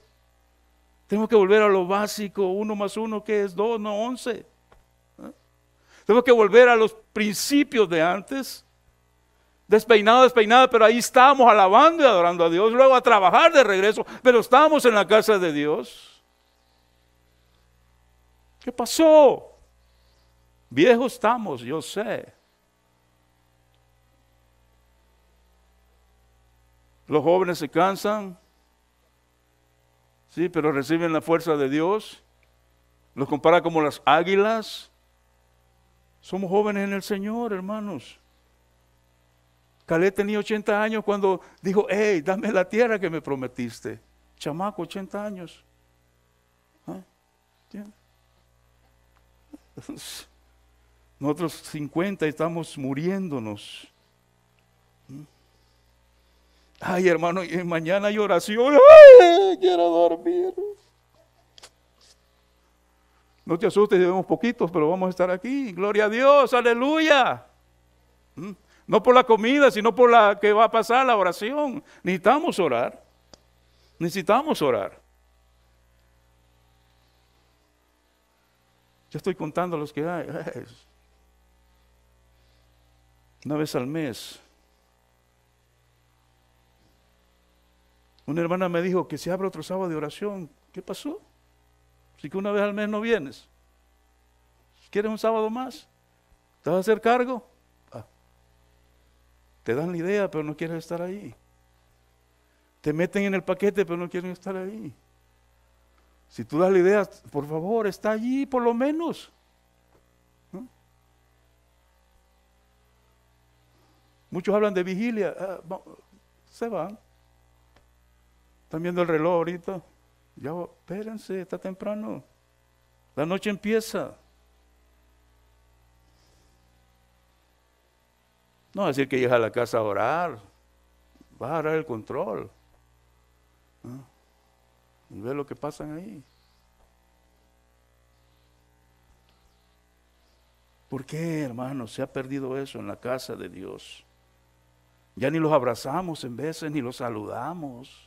[SPEAKER 1] Tengo que volver a lo básico, uno más uno que es dos, no once. ¿Ah? Tengo que volver a los principios de antes. Despeinado, despeinado, pero ahí estamos alabando y adorando a Dios, luego a trabajar de regreso, pero estamos en la casa de Dios. ¿Qué pasó? Viejos estamos, yo sé. Los jóvenes se cansan, Sí, pero reciben la fuerza de Dios. Los compara como las águilas. Somos jóvenes en el Señor, hermanos. Calé tenía 80 años cuando dijo, hey, dame la tierra que me prometiste. Chamaco, 80 años. ¿Ah? Nosotros 50 estamos muriéndonos. ¿Mm? Ay, hermano, mañana hay oración. Ay, quiero dormir. No te asustes, llevamos poquitos, pero vamos a estar aquí. Gloria a Dios, aleluya. Mm. No por la comida, sino por la que va a pasar la oración. Necesitamos orar. Necesitamos orar. ya estoy contando los que hay. Una vez al mes Una hermana me dijo que se abre otro sábado de oración. ¿Qué pasó? Así que una vez al mes no vienes. ¿Quieres un sábado más? ¿Te vas a hacer cargo? Ah. Te dan la idea, pero no quieres estar ahí. Te meten en el paquete, pero no quieren estar ahí. Si tú das la idea, por favor, está allí por lo menos. Muchos hablan de vigilia, ah, se van. Están viendo el reloj ahorita. Ya, espérense, está temprano. La noche empieza. No va decir que llega a la casa a orar. va a orar el control. Ah. Y ve lo que pasa ahí. ¿Por qué, hermanos, se ha perdido eso en la casa de Dios? Ya ni los abrazamos en veces, ni los saludamos.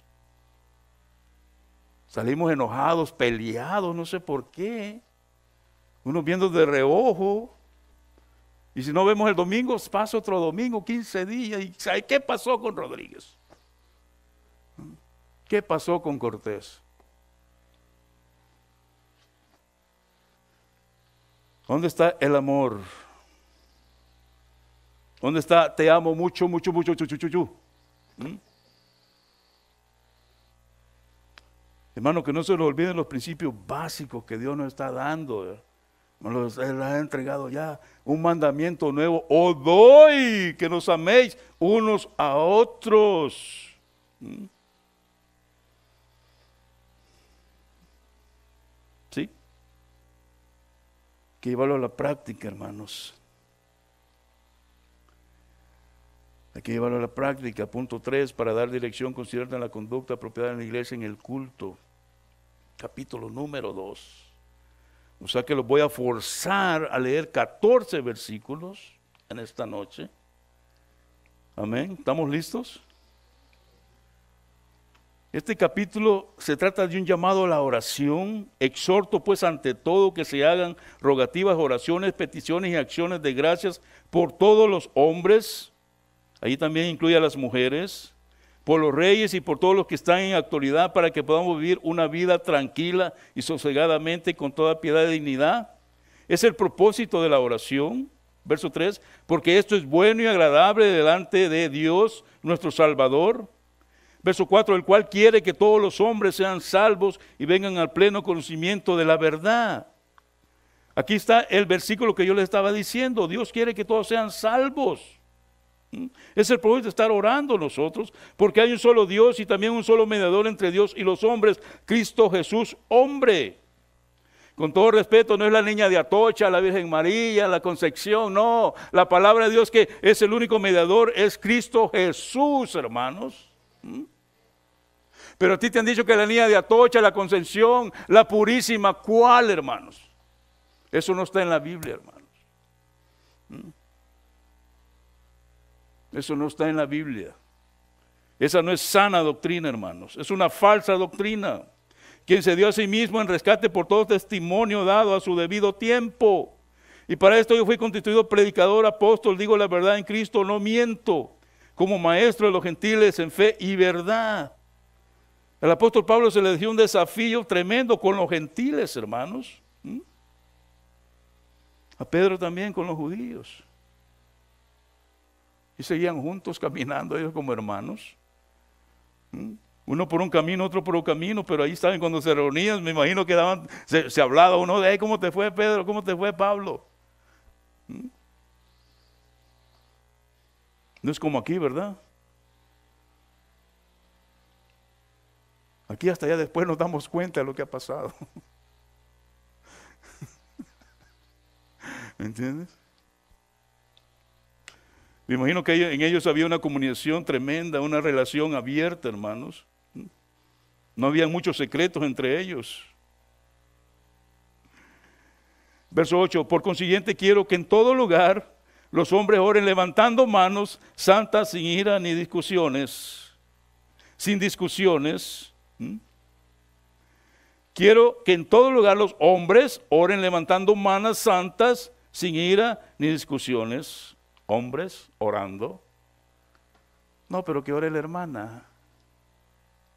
[SPEAKER 1] Salimos enojados, peleados, no sé por qué. Uno viendo de reojo. Y si no vemos el domingo, pasa otro domingo, 15 días. ¿Y qué pasó con Rodríguez? ¿Qué pasó con Cortés? ¿Dónde está el amor? ¿Dónde está te amo mucho, mucho, mucho, chu, chu, chu, ¿Mm? Hermano, que no se nos olviden los principios básicos que Dios nos está dando. Nos ha entregado ya un mandamiento nuevo. Os doy que nos améis unos a otros. ¿Mm? ¿Sí? Que llevarlo a la práctica, hermanos. Hay que llevarlo a la práctica. Punto 3, para dar dirección, en la conducta apropiada en la iglesia en el culto capítulo número 2. O sea que los voy a forzar a leer 14 versículos en esta noche. Amén. ¿Estamos listos? Este capítulo se trata de un llamado a la oración. Exhorto pues ante todo que se hagan rogativas, oraciones, peticiones y acciones de gracias por todos los hombres. Ahí también incluye a las mujeres por los reyes y por todos los que están en actualidad, para que podamos vivir una vida tranquila y sosegadamente con toda piedad y dignidad. Es el propósito de la oración, verso 3, porque esto es bueno y agradable delante de Dios, nuestro Salvador. Verso 4, el cual quiere que todos los hombres sean salvos y vengan al pleno conocimiento de la verdad. Aquí está el versículo que yo les estaba diciendo. Dios quiere que todos sean salvos. Es el producto de estar orando nosotros, porque hay un solo Dios y también un solo mediador entre Dios y los hombres, Cristo Jesús, hombre. Con todo respeto, no es la niña de Atocha, la Virgen María, la Concepción, no. La palabra de Dios que es el único mediador es Cristo Jesús, hermanos. ¿Mm? Pero a ti te han dicho que la niña de Atocha, la Concepción, la Purísima, ¿cuál, hermanos? Eso no está en la Biblia, hermanos. ¿Mm? Eso no está en la Biblia. Esa no es sana doctrina, hermanos. Es una falsa doctrina. Quien se dio a sí mismo en rescate por todo testimonio dado a su debido tiempo. Y para esto yo fui constituido predicador, apóstol, digo la verdad en Cristo, no miento, como maestro de los gentiles en fe y verdad. El apóstol Pablo se le dio un desafío tremendo con los gentiles, hermanos. ¿Mm? A Pedro también con los judíos. Y seguían juntos caminando ellos como hermanos. ¿Mm? Uno por un camino, otro por otro camino, pero ahí estaban cuando se reunían, me imagino que daban, se, hablaba uno de, ¿cómo te fue Pedro? ¿Cómo te fue Pablo? ¿Mm? No es como aquí, ¿verdad? Aquí hasta allá después nos damos cuenta de lo que ha pasado. ¿Me entiendes? Me imagino que en ellos había una comunicación tremenda, una relación abierta, hermanos. No había muchos secretos entre ellos. Verso 8, por consiguiente quiero que en todo lugar los hombres oren levantando manos santas sin ira ni discusiones, sin discusiones. Quiero que en todo lugar los hombres oren levantando manos santas sin ira ni discusiones hombres orando. No, pero que ore la hermana.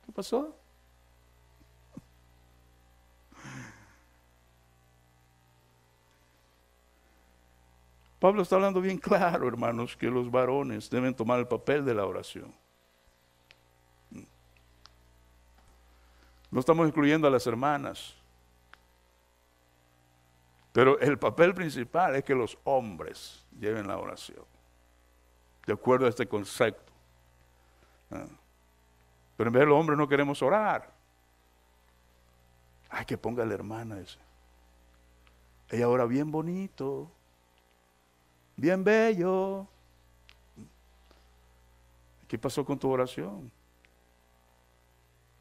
[SPEAKER 1] ¿Qué pasó? Pablo está hablando bien claro, hermanos, que los varones deben tomar el papel de la oración. No estamos incluyendo a las hermanas. Pero el papel principal es que los hombres lleven la oración, de acuerdo a este concepto. Ah. Pero en vez de los hombres no queremos orar. Ay, que ponga la hermana ese. Ella ora bien bonito, bien bello. ¿Qué pasó con tu oración?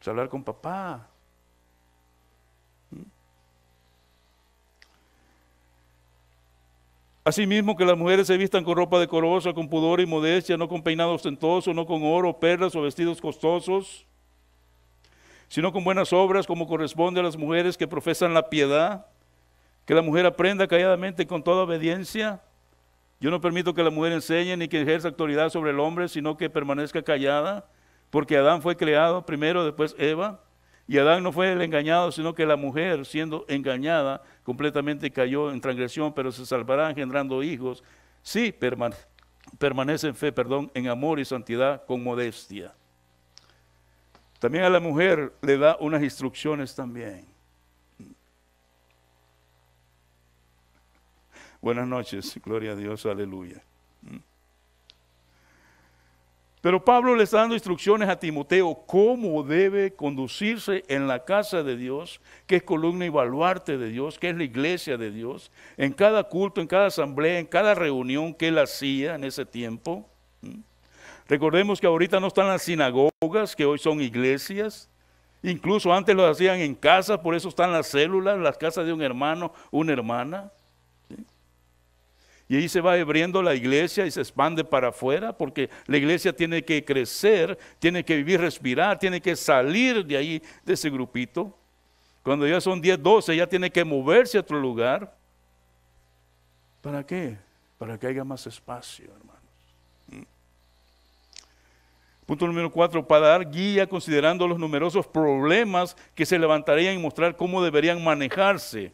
[SPEAKER 1] hablar con papá, Asimismo, que las mujeres se vistan con ropa decorosa, con pudor y modestia, no con peinado ostentoso, no con oro, perlas o vestidos costosos, sino con buenas obras, como corresponde a las mujeres que profesan la piedad. Que la mujer aprenda calladamente con toda obediencia. Yo no permito que la mujer enseñe ni que ejerza autoridad sobre el hombre, sino que permanezca callada, porque Adán fue creado primero, después Eva. Y Adán no fue el engañado, sino que la mujer, siendo engañada, completamente cayó en transgresión, pero se salvará engendrando hijos. Sí, permanece en fe, perdón, en amor y santidad con modestia. También a la mujer le da unas instrucciones también. Buenas noches, gloria a Dios, aleluya. Pero Pablo le está dando instrucciones a Timoteo cómo debe conducirse en la casa de Dios, que es columna y baluarte de Dios, que es la iglesia de Dios, en cada culto, en cada asamblea, en cada reunión que él hacía en ese tiempo. ¿Mm? Recordemos que ahorita no están las sinagogas, que hoy son iglesias. Incluso antes lo hacían en casa, por eso están las células, las casas de un hermano, una hermana. Y ahí se va abriendo la iglesia y se expande para afuera, porque la iglesia tiene que crecer, tiene que vivir, respirar, tiene que salir de ahí, de ese grupito. Cuando ya son 10, 12, ya tiene que moverse a otro lugar. ¿Para qué? Para que haya más espacio, hermanos. Mm. Punto número 4, para dar guía considerando los numerosos problemas que se levantarían y mostrar cómo deberían manejarse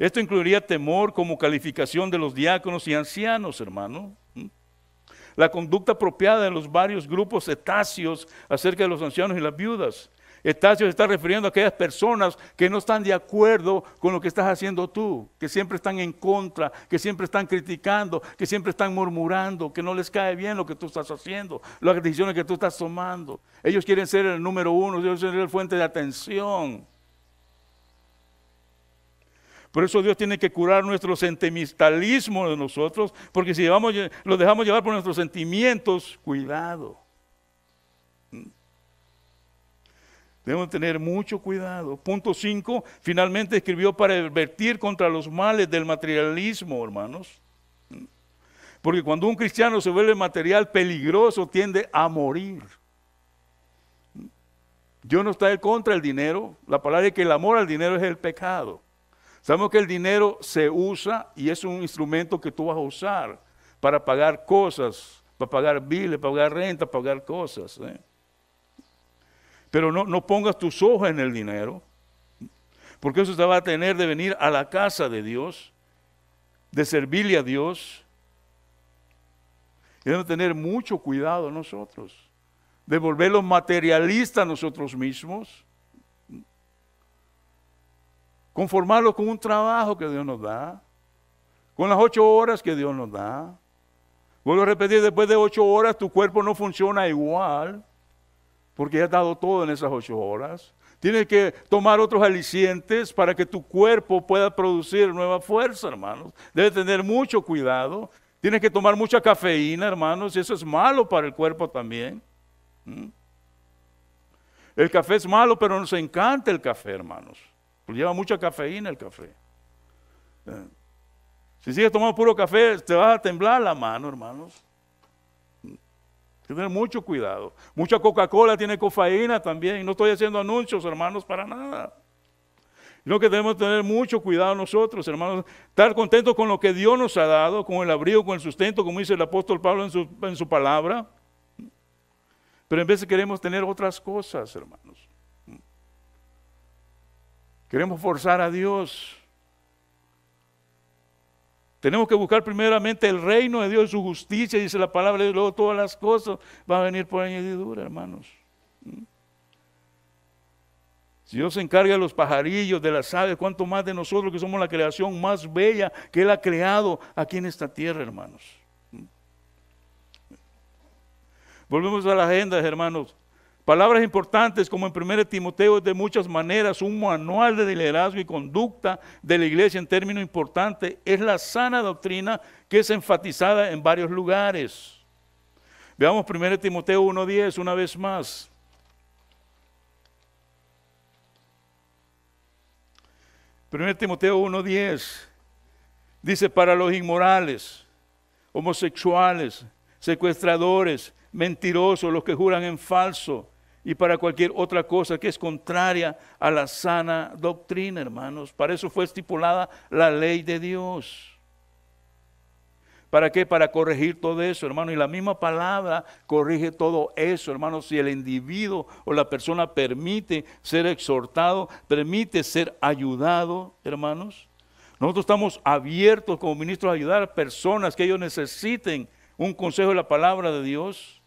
[SPEAKER 1] esto incluiría temor como calificación de los diáconos y ancianos, hermano. ¿Mm? La conducta apropiada de los varios grupos etáceos acerca de los ancianos y las viudas. Estacio está refiriendo a aquellas personas que no están de acuerdo con lo que estás haciendo tú, que siempre están en contra, que siempre están criticando, que siempre están murmurando, que no les cae bien lo que tú estás haciendo, las decisiones que tú estás tomando. Ellos quieren ser el número uno, ellos quieren ser la fuente de atención. Por eso Dios tiene que curar nuestro sentimentalismo de nosotros, porque si llevamos, lo dejamos llevar por nuestros sentimientos, cuidado. Mm. Debemos tener mucho cuidado. Punto 5, finalmente escribió para advertir contra los males del materialismo, hermanos. Mm. Porque cuando un cristiano se vuelve material peligroso, tiende a morir. Mm. Dios no está contra el dinero. La palabra es que el amor al dinero es el pecado. Sabemos que el dinero se usa y es un instrumento que tú vas a usar para pagar cosas, para pagar biles, para pagar renta, para pagar cosas. ¿eh? Pero no, pongas tus ojos en el dinero, porque eso te va a tener de venir a la casa de Dios, de servirle a Dios. Y debemos tener mucho cuidado nosotros, de materialista a nosotros mismos Conformarlo con un trabajo que Dios nos da, con las ocho horas que Dios nos da. Vuelvo a repetir, después de ocho horas tu cuerpo no funciona igual, porque ya has dado todo en esas ocho horas. Tienes que tomar otros alicientes para que tu cuerpo pueda producir nueva fuerza, hermanos. Debes tener mucho cuidado. Tienes que tomar mucha cafeína, hermanos, y eso es malo para el cuerpo también. ¿Mm? El café es malo, pero nos encanta el café, hermanos lleva mucha cafeína el café. Eh, si sigues tomando puro café, te vas a temblar la mano, hermanos. Hay que tener mucho cuidado. Mucha Coca-Cola tiene cocaína también. No estoy haciendo anuncios, hermanos, para nada. Lo que debemos tener mucho cuidado nosotros, hermanos, estar contentos con lo que Dios nos ha dado, con el abrigo, con el sustento, como dice el apóstol Pablo en su, en su palabra. Pero en vez de queremos tener otras cosas, hermanos. Queremos forzar a Dios. Tenemos que buscar primeramente el reino de Dios, y su justicia, dice la palabra, y luego todas las cosas van a venir por añadidura, hermanos. ¿Mm? Si Dios se encarga de los pajarillos, de las aves, cuánto más de nosotros que somos la creación más bella que Él ha creado aquí en esta tierra, hermanos. ¿Mm? Volvemos a las agendas, hermanos. Palabras importantes como en 1 Timoteo es de muchas maneras un manual de liderazgo y conducta de la iglesia en términos importantes. Es la sana doctrina que es enfatizada en varios lugares. Veamos 1 Timoteo 1.10 una vez más. 1 Timoteo 1.10 dice, para los inmorales, homosexuales, secuestradores, mentirosos, los que juran en falso, y para cualquier otra cosa que es contraria a la sana doctrina, hermanos. Para eso fue estipulada la ley de Dios. ¿Para qué? Para corregir todo eso, hermano. Y la misma palabra corrige todo eso, hermano. Si el individuo o la persona permite ser exhortado, permite ser ayudado, hermanos. Nosotros estamos abiertos como ministros a ayudar a personas que ellos necesiten un consejo de la palabra de Dios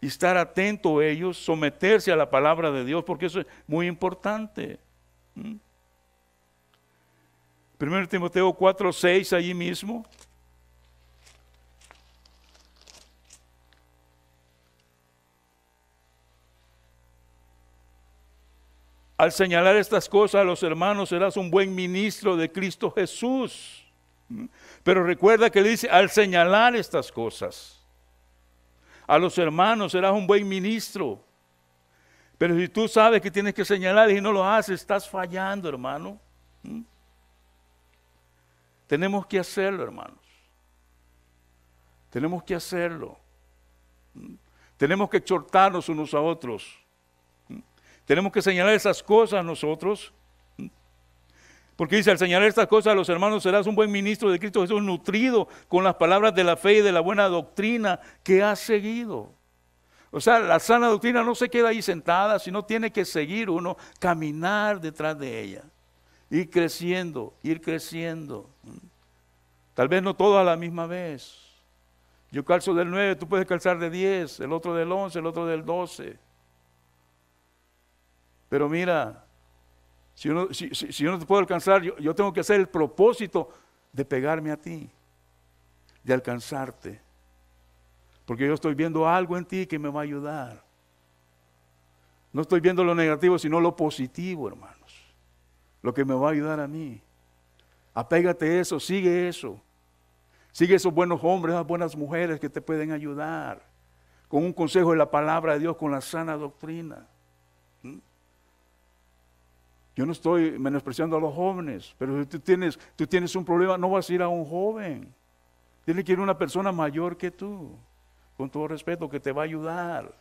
[SPEAKER 1] y estar atento a ellos, someterse a la palabra de Dios, porque eso es muy importante. ¿Mm? Primero Timoteo 4, 6, allí mismo. Al señalar estas cosas a los hermanos, serás un buen ministro de Cristo Jesús. ¿Mm? Pero recuerda que le dice, al señalar estas cosas a los hermanos, serás un buen ministro. Pero si tú sabes que tienes que señalar y no lo haces, estás fallando, hermano. ¿Mm? Tenemos que hacerlo, hermanos. Tenemos que hacerlo. ¿Mm? Tenemos que exhortarnos unos a otros. ¿Mm? Tenemos que señalar esas cosas nosotros porque dice, al señalar estas cosas a los hermanos, serás un buen ministro de Cristo Jesús, nutrido con las palabras de la fe y de la buena doctrina que has seguido. O sea, la sana doctrina no se queda ahí sentada, sino tiene que seguir uno, caminar detrás de ella, ir creciendo, ir creciendo. Tal vez no todos a la misma vez. Yo calzo del 9, tú puedes calzar de 10, el otro del 11, el otro del 12. Pero mira, si yo no, te puedo alcanzar, yo, yo tengo que hacer el propósito de pegarme a ti, de alcanzarte. Porque yo estoy viendo algo en ti que me va a ayudar. No estoy viendo lo negativo, sino lo positivo, hermanos. Lo que me va a ayudar a mí. Apégate a eso, sigue eso. Sigue esos buenos hombres, esas buenas mujeres que te pueden ayudar. Con un consejo de la palabra de Dios, con la sana doctrina. Yo no estoy menospreciando a los jóvenes, pero si tú tienes, tú tienes un problema, no vas a ir a un joven. Tiene que ir una persona mayor que tú, con todo respeto, que te va a ayudar.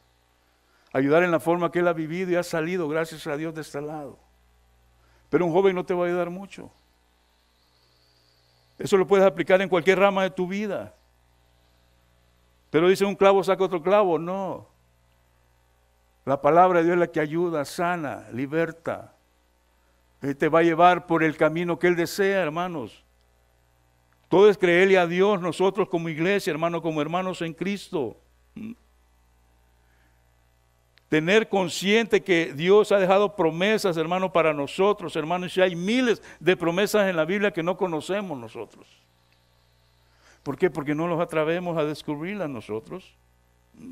[SPEAKER 1] Ayudar en la forma que él ha vivido y ha salido, gracias a Dios, de este lado. Pero un joven no te va a ayudar mucho. Eso lo puedes aplicar en cualquier rama de tu vida. Pero dice un clavo saca otro clavo. No. La palabra de Dios es la que ayuda, sana, liberta, él te va a llevar por el camino que Él desea, hermanos. Todo es creerle a Dios, nosotros como iglesia, hermanos, como hermanos en Cristo. Mm. Tener consciente que Dios ha dejado promesas, hermanos, para nosotros, hermanos. Y hay miles de promesas en la Biblia que no conocemos nosotros. ¿Por qué? Porque no los atrevemos a descubrirlas nosotros. Mm.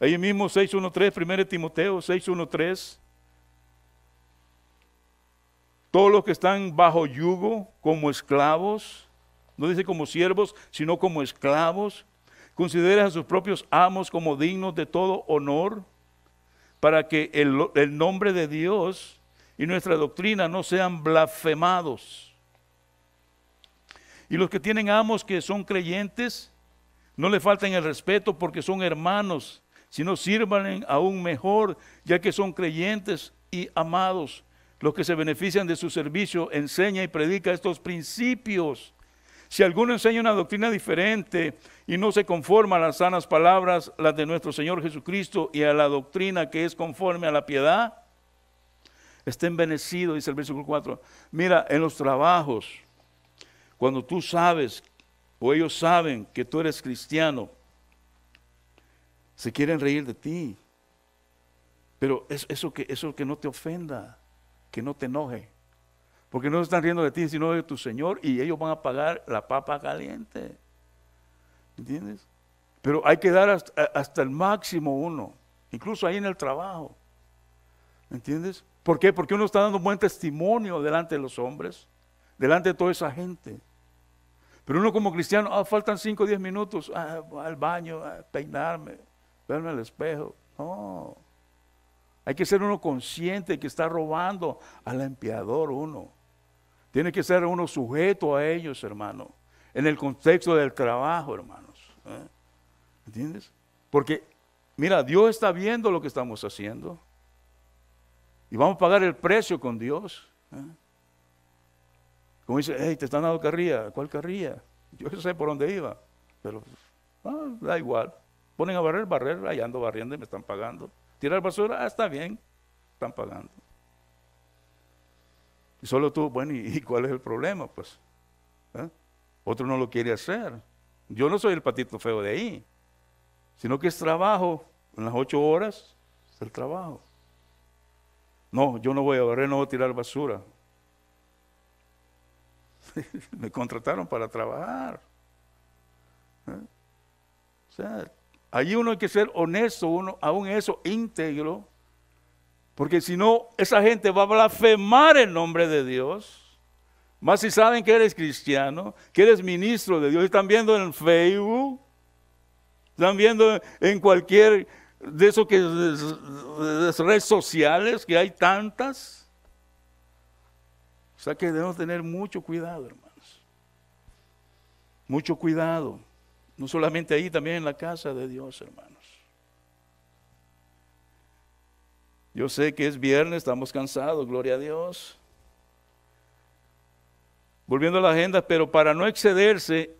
[SPEAKER 1] Ahí mismo 6.1.3, 1 Timoteo 6.1.3. Todos los que están bajo yugo como esclavos, no dice como siervos, sino como esclavos, consideres a sus propios amos como dignos de todo honor, para que el, nombre de Dios y nuestra doctrina no sean blasfemados. Y los que tienen amos que son creyentes, no le falten el respeto porque son hermanos, sino sirvan aún mejor, ya que son creyentes y amados los que se benefician de su servicio, enseña y predica estos principios. Si alguno enseña una doctrina diferente y no se conforma a las sanas palabras, las de nuestro Señor Jesucristo y a la doctrina que es conforme a la piedad, estén bendecidos, dice el versículo 4. Mira, en los trabajos, cuando tú sabes o ellos saben que tú eres cristiano, se quieren reír de ti. Pero eso que, eso que no te ofenda que no te enoje. Porque no se están riendo de ti, sino de tu Señor y ellos van a pagar la papa caliente. ¿Entiendes? Pero hay que dar hasta, el máximo uno, incluso ahí en el trabajo. ¿Entiendes? ¿Por qué? Porque uno está dando buen testimonio delante de los hombres, delante de toda esa gente. Pero uno como cristiano, ah, faltan 5 o 10 minutos ah, al baño, a peinarme, verme al espejo. No. Hay que ser uno consciente que está robando al empleador uno. Tiene que ser uno sujeto a ellos, hermano, en el contexto del trabajo, hermanos. ¿eh? ¿Entiendes? Porque, mira, Dios está viendo lo que estamos haciendo. Y vamos a pagar el precio con Dios. ¿eh? Como dice, hey, te están dando carrilla. ¿Cuál carrilla? Yo sé por dónde iba. Pero ah, da igual. Ponen a barrer, barrer, ahí ando barriendo y me están pagando. Tirar basura, ah, está bien, están pagando. Y solo tú, bueno, ¿y, cuál es el problema? Pues, ¿eh? otro no lo quiere hacer. Yo no soy el patito feo de ahí, sino que es trabajo. En las ocho horas es el trabajo. No, yo no voy a barrer, no voy a tirar basura. Me contrataron para trabajar. ¿eh? O Allí uno hay que ser honesto, uno, aún eso, íntegro, porque si no, esa gente va a blasfemar el nombre de Dios. Más si saben que eres cristiano, que eres ministro de Dios, están viendo en Facebook, están viendo en cualquier de esas que redes sociales que hay tantas. O sea que debemos tener mucho cuidado, hermanos. Mucho cuidado. No solamente ahí, también en la casa de Dios, hermanos. Yo sé que es viernes, estamos cansados, gloria a Dios. Volviendo a la agenda, pero para no excederse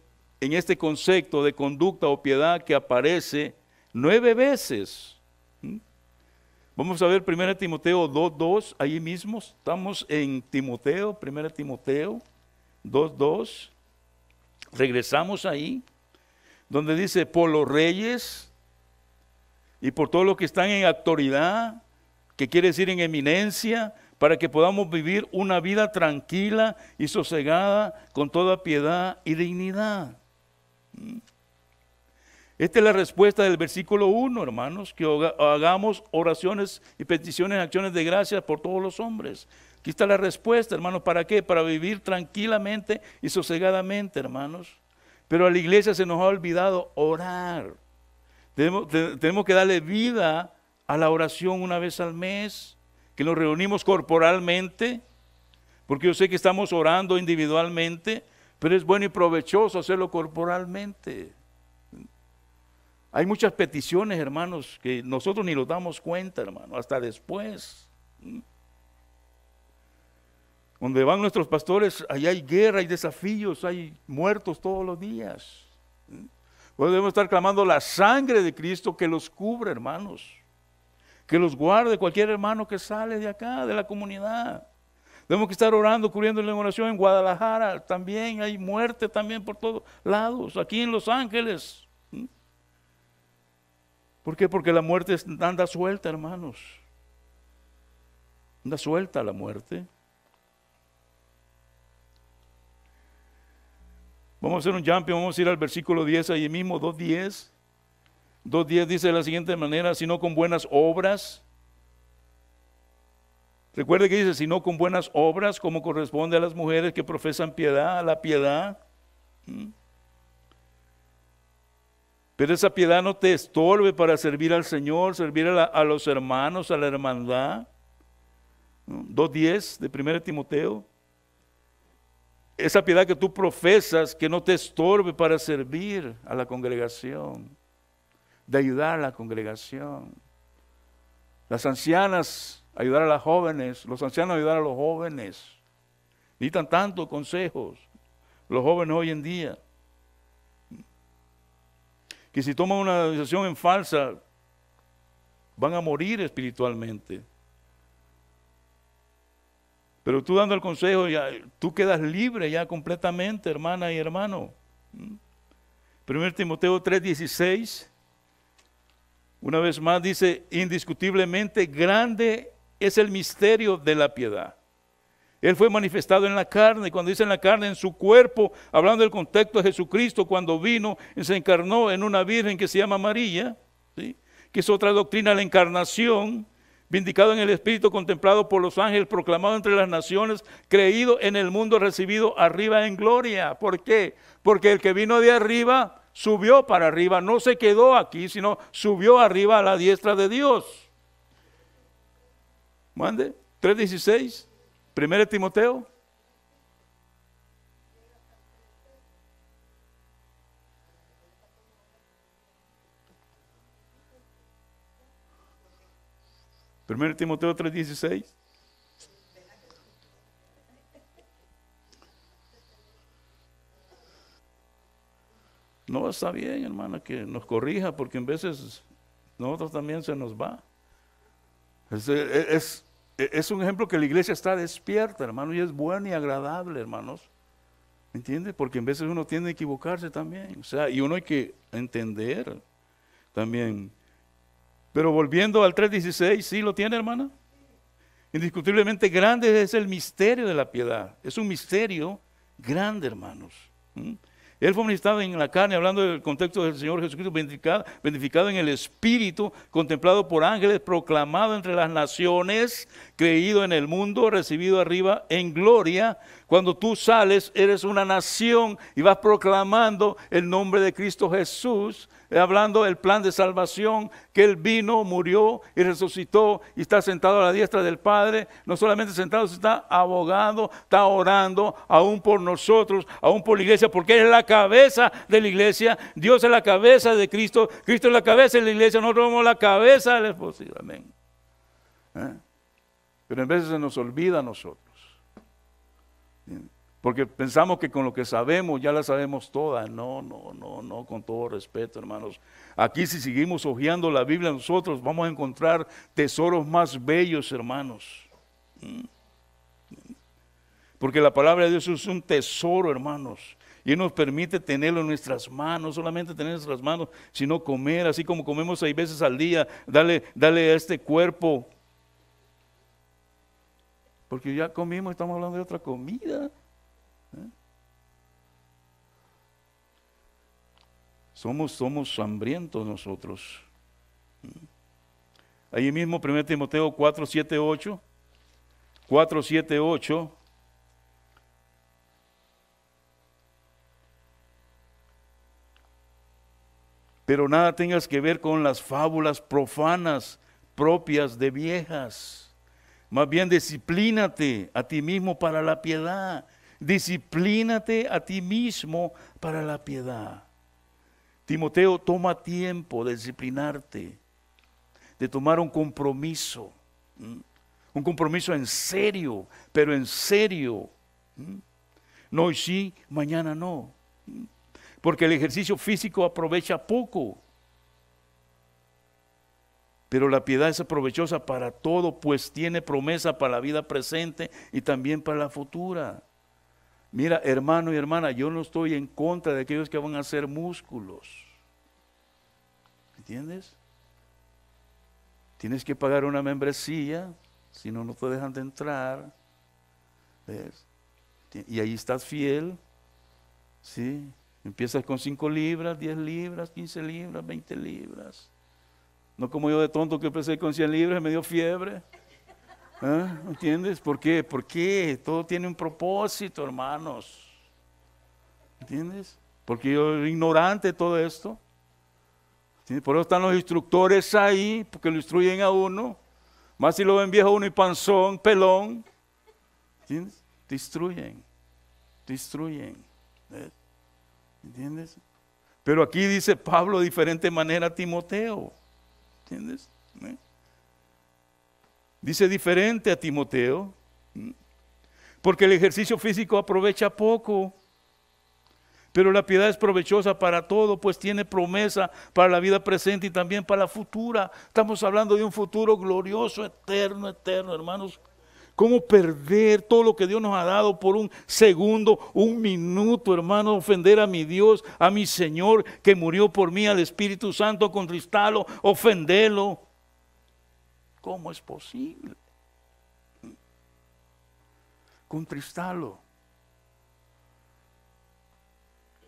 [SPEAKER 1] en este concepto de conducta o piedad que aparece nueve veces. Vamos a ver 1 Timoteo 2.2, ahí mismo, estamos en Timoteo, 1 Timoteo 2.2, regresamos ahí donde dice, por los reyes y por todos los que están en autoridad, que quiere decir en eminencia, para que podamos vivir una vida tranquila y sosegada con toda piedad y dignidad. ¿Mm? Esta es la respuesta del versículo 1, hermanos, que hagamos oraciones y peticiones, acciones de gracias por todos los hombres. Aquí está la respuesta, hermanos, ¿para qué? Para vivir tranquilamente y sosegadamente, hermanos. Pero a la iglesia se nos ha olvidado orar. Tenemos, que darle vida a la oración una vez al mes, que nos reunimos corporalmente, porque yo sé que estamos orando individualmente, pero es bueno y provechoso hacerlo corporalmente. Hay muchas peticiones, hermanos, que nosotros ni nos damos cuenta, hermano, hasta después. Donde van nuestros pastores, ahí hay guerra, hay desafíos, hay muertos todos los días. Pues debemos estar clamando la sangre de Cristo que los cubra, hermanos. Que los guarde cualquier hermano que sale de acá, de la comunidad. Debemos que estar orando, cubriendo la oración en Guadalajara también. Hay muerte también por todos lados. Aquí en Los Ángeles. ¿Por qué? Porque la muerte anda suelta, hermanos. Anda suelta la muerte. Vamos a hacer un jumping, vamos a ir al versículo 10 ahí mismo, 2.10. 2.10 dice de la siguiente manera, sino con buenas obras. Recuerde que dice, sino con buenas obras, como corresponde a las mujeres que profesan piedad, a la piedad. ¿Mm? Pero esa piedad no te estorbe para servir al Señor, servir a, a los hermanos, a la hermandad. 2.10 de 1 Timoteo esa piedad que tú profesas, que no te estorbe para servir a la congregación, de ayudar a la congregación. Las ancianas, ayudar a las jóvenes, los ancianos ayudar a los jóvenes. Necesitan tantos consejos los jóvenes hoy en día. Que si toman una decisión en falsa, van a morir espiritualmente. Pero tú dando el consejo, ya, tú quedas libre ya completamente, hermana y hermano. 1 mm. Timoteo 3:16, una vez más dice, indiscutiblemente grande es el misterio de la piedad. Él fue manifestado en la carne, y cuando dice en la carne, en su cuerpo, hablando del contexto de Jesucristo, cuando vino y se encarnó en una virgen que se llama María, que es otra doctrina, la encarnación, vindicado en el Espíritu, contemplado por los ángeles, proclamado entre las naciones, creído en el mundo, recibido arriba en gloria. ¿Por qué? Porque el que vino de arriba subió para arriba, no se quedó aquí, sino subió arriba a la diestra de Dios. Mande, 3.16, 1 Timoteo 1 Timoteo 3:16. No está bien, hermana, que nos corrija, porque en veces nosotros también se nos va. Es, un ejemplo que la iglesia está despierta, hermano, y es bueno y agradable, hermanos. ¿Me entiendes? Porque en veces uno tiene a equivocarse también. O sea, y uno hay que entender también pero volviendo al 3.16, ¿sí lo tiene, hermana? Indiscutiblemente grande es el misterio de la piedad. Es un misterio grande, hermanos. ¿Mm? Él fue manifestado en la carne, hablando del contexto del Señor Jesucristo, bendificado, en el Espíritu, contemplado por ángeles, proclamado entre las naciones, creído en el mundo, recibido arriba en gloria. Cuando tú sales, eres una nación y vas proclamando el nombre de Cristo Jesús hablando del plan de salvación, que Él vino, murió y resucitó y está sentado a la diestra del Padre, no solamente sentado, está abogado, está orando aún por nosotros, aún por la iglesia, porque Él es la cabeza de la iglesia, Dios es la cabeza de Cristo, Cristo es la cabeza de la iglesia, nosotros somos la cabeza del esposo, amén. ¿Eh? Pero en veces se nos olvida a nosotros porque pensamos que con lo que sabemos ya la sabemos toda. No, no, no, no, con todo respeto, hermanos. Aquí si seguimos hojeando la Biblia nosotros vamos a encontrar tesoros más bellos, hermanos. Mm. Porque la palabra de Dios es un tesoro, hermanos. Y nos permite tenerlo en nuestras manos, no solamente tener nuestras manos, sino comer, así como comemos seis veces al día, dale, dale a este cuerpo. Porque ya comimos, estamos hablando de otra comida. ¿Eh? Somos, somos hambrientos nosotros. ¿Eh? Ahí mismo 1 Timoteo 4, 7, 8. 4, 7, 8. Pero nada tengas que ver con las fábulas profanas propias de viejas. Más bien disciplínate a ti mismo para la piedad disciplínate a ti mismo para la piedad. Timoteo, toma tiempo de disciplinarte, de tomar un compromiso, un compromiso en serio, pero en serio. No hoy sí, mañana no, porque el ejercicio físico aprovecha poco. Pero la piedad es provechosa para todo, pues tiene promesa para la vida presente y también para la futura. Mira, hermano y hermana, yo no estoy en contra de aquellos que van a hacer músculos. ¿Entiendes? Tienes que pagar una membresía, si no, no te dejan de entrar. ¿Ves? Y ahí estás fiel. ¿Sí? Empiezas con 5 libras, 10 libras, 15 libras, 20 libras. No como yo de tonto que empecé con 100 libras y me dio fiebre. ¿Ah? ¿Entiendes? ¿Por qué? ¿Por qué? Todo tiene un propósito, hermanos. ¿Entiendes? Porque yo soy ignorante de todo esto. Por eso están los instructores ahí, porque lo instruyen a uno. Más si lo ven viejo uno y panzón, pelón. ¿Entiendes? Te instruyen. Te instruyen. ¿Entiendes? Pero aquí dice Pablo de diferente manera a Timoteo. ¿Entiendes? ¿Eh? Dice diferente a Timoteo, porque el ejercicio físico aprovecha poco, pero la piedad es provechosa para todo, pues tiene promesa para la vida presente y también para la futura. Estamos hablando de un futuro glorioso, eterno, eterno, hermanos. ¿Cómo perder todo lo que Dios nos ha dado por un segundo, un minuto, hermano? Ofender a mi Dios, a mi Señor que murió por mí, al Espíritu Santo, contristarlo, ofenderlo. ¿Cómo es posible? Contristalo.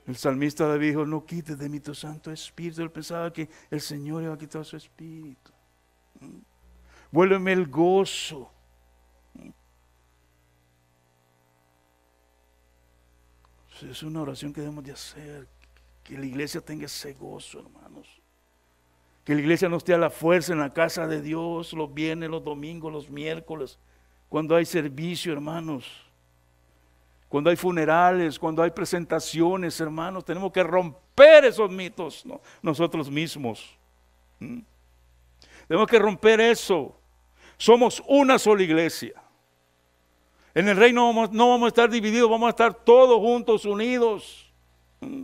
[SPEAKER 1] El salmista David dijo, no quites de mí tu santo espíritu. Él pensaba que el Señor iba a quitar su espíritu. Vuélveme el gozo. Es una oración que debemos de hacer. Que la iglesia tenga ese gozo, hermanos. Que la iglesia no esté a la fuerza en la casa de Dios los viernes, los domingos, los miércoles, cuando hay servicio, hermanos. Cuando hay funerales, cuando hay presentaciones, hermanos, tenemos que romper esos mitos nosotros mismos. ¿Mm? Tenemos que romper eso. Somos una sola iglesia. En el reino no vamos a estar divididos, vamos a estar todos juntos, unidos. ¿Mm?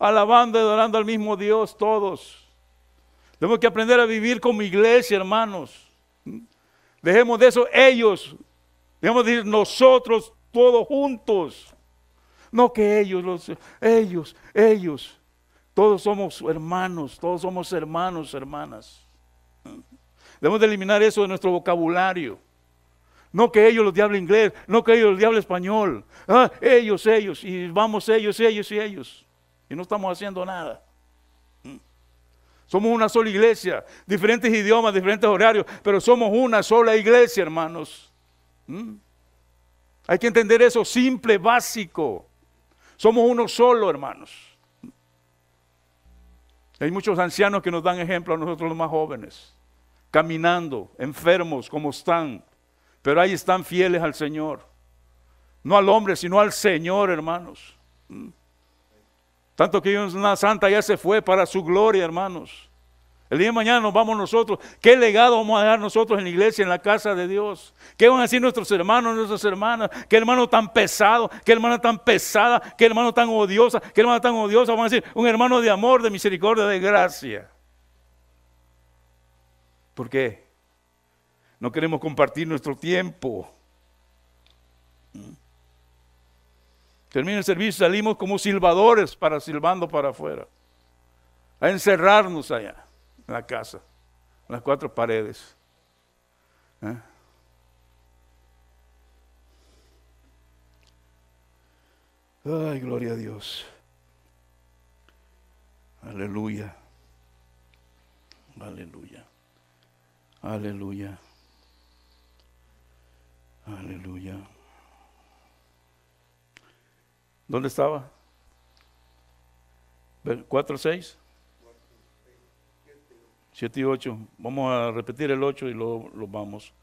[SPEAKER 1] Alabando y adorando al mismo Dios todos. Tenemos que aprender a vivir como iglesia, hermanos. Dejemos de eso ellos. Dejemos de decir nosotros todos juntos. No que ellos, los, ellos, ellos. Todos somos hermanos, todos somos hermanos, hermanas. Debemos de eliminar eso de nuestro vocabulario. No que ellos los diablo inglés, no que ellos los diablo español. Ah, ellos, ellos, y vamos ellos, ellos y ellos. Y no estamos haciendo nada. Somos una sola iglesia, diferentes idiomas, diferentes horarios, pero somos una sola iglesia, hermanos. ¿Mm? Hay que entender eso simple, básico. Somos uno solo, hermanos. Hay muchos ancianos que nos dan ejemplo a nosotros los más jóvenes, caminando, enfermos como están, pero ahí están fieles al Señor. No al hombre, sino al Señor, hermanos. ¿Mm? Tanto que una santa ya se fue para su gloria, hermanos. El día de mañana nos vamos nosotros. ¿Qué legado vamos a dejar nosotros en la iglesia, en la casa de Dios? ¿Qué van a decir nuestros hermanos, nuestras hermanas? ¿Qué hermano tan pesado? ¿Qué hermana tan pesada? ¿Qué hermano tan odiosa? ¿Qué hermana tan odiosa? Van a decir, un hermano de amor, de misericordia, de gracia. ¿Por qué? No queremos compartir nuestro tiempo. Termina el servicio, salimos como silbadores para silbando para afuera. A encerrarnos allá, en la casa, en las cuatro paredes. ¿Eh? Ay, gloria a Dios. Aleluya. Aleluya. Aleluya. Aleluya. ¿Dónde estaba? 4, 6. 7 y 8. Vamos a repetir el 8 y luego lo vamos.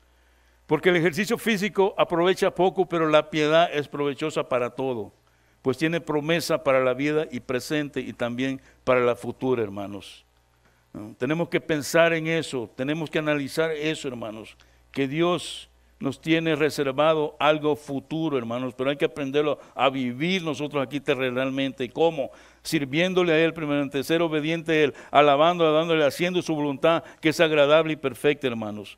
[SPEAKER 1] Porque el ejercicio físico aprovecha poco, pero la piedad es provechosa para todo, pues tiene promesa para la vida y presente y también para la futura, hermanos. Tenemos que pensar en eso, tenemos que analizar eso, hermanos, que Dios nos tiene reservado algo futuro, hermanos, pero hay que aprenderlo a vivir nosotros aquí terrenalmente. ¿Cómo? Sirviéndole a Él primeramente, ser obediente a Él, alabándole, dándole, haciendo su voluntad, que es agradable y perfecta, hermanos.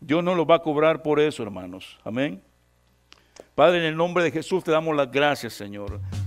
[SPEAKER 1] Dios no lo va a cobrar por eso, hermanos. Amén. Padre, en el nombre de Jesús te damos las gracias, Señor.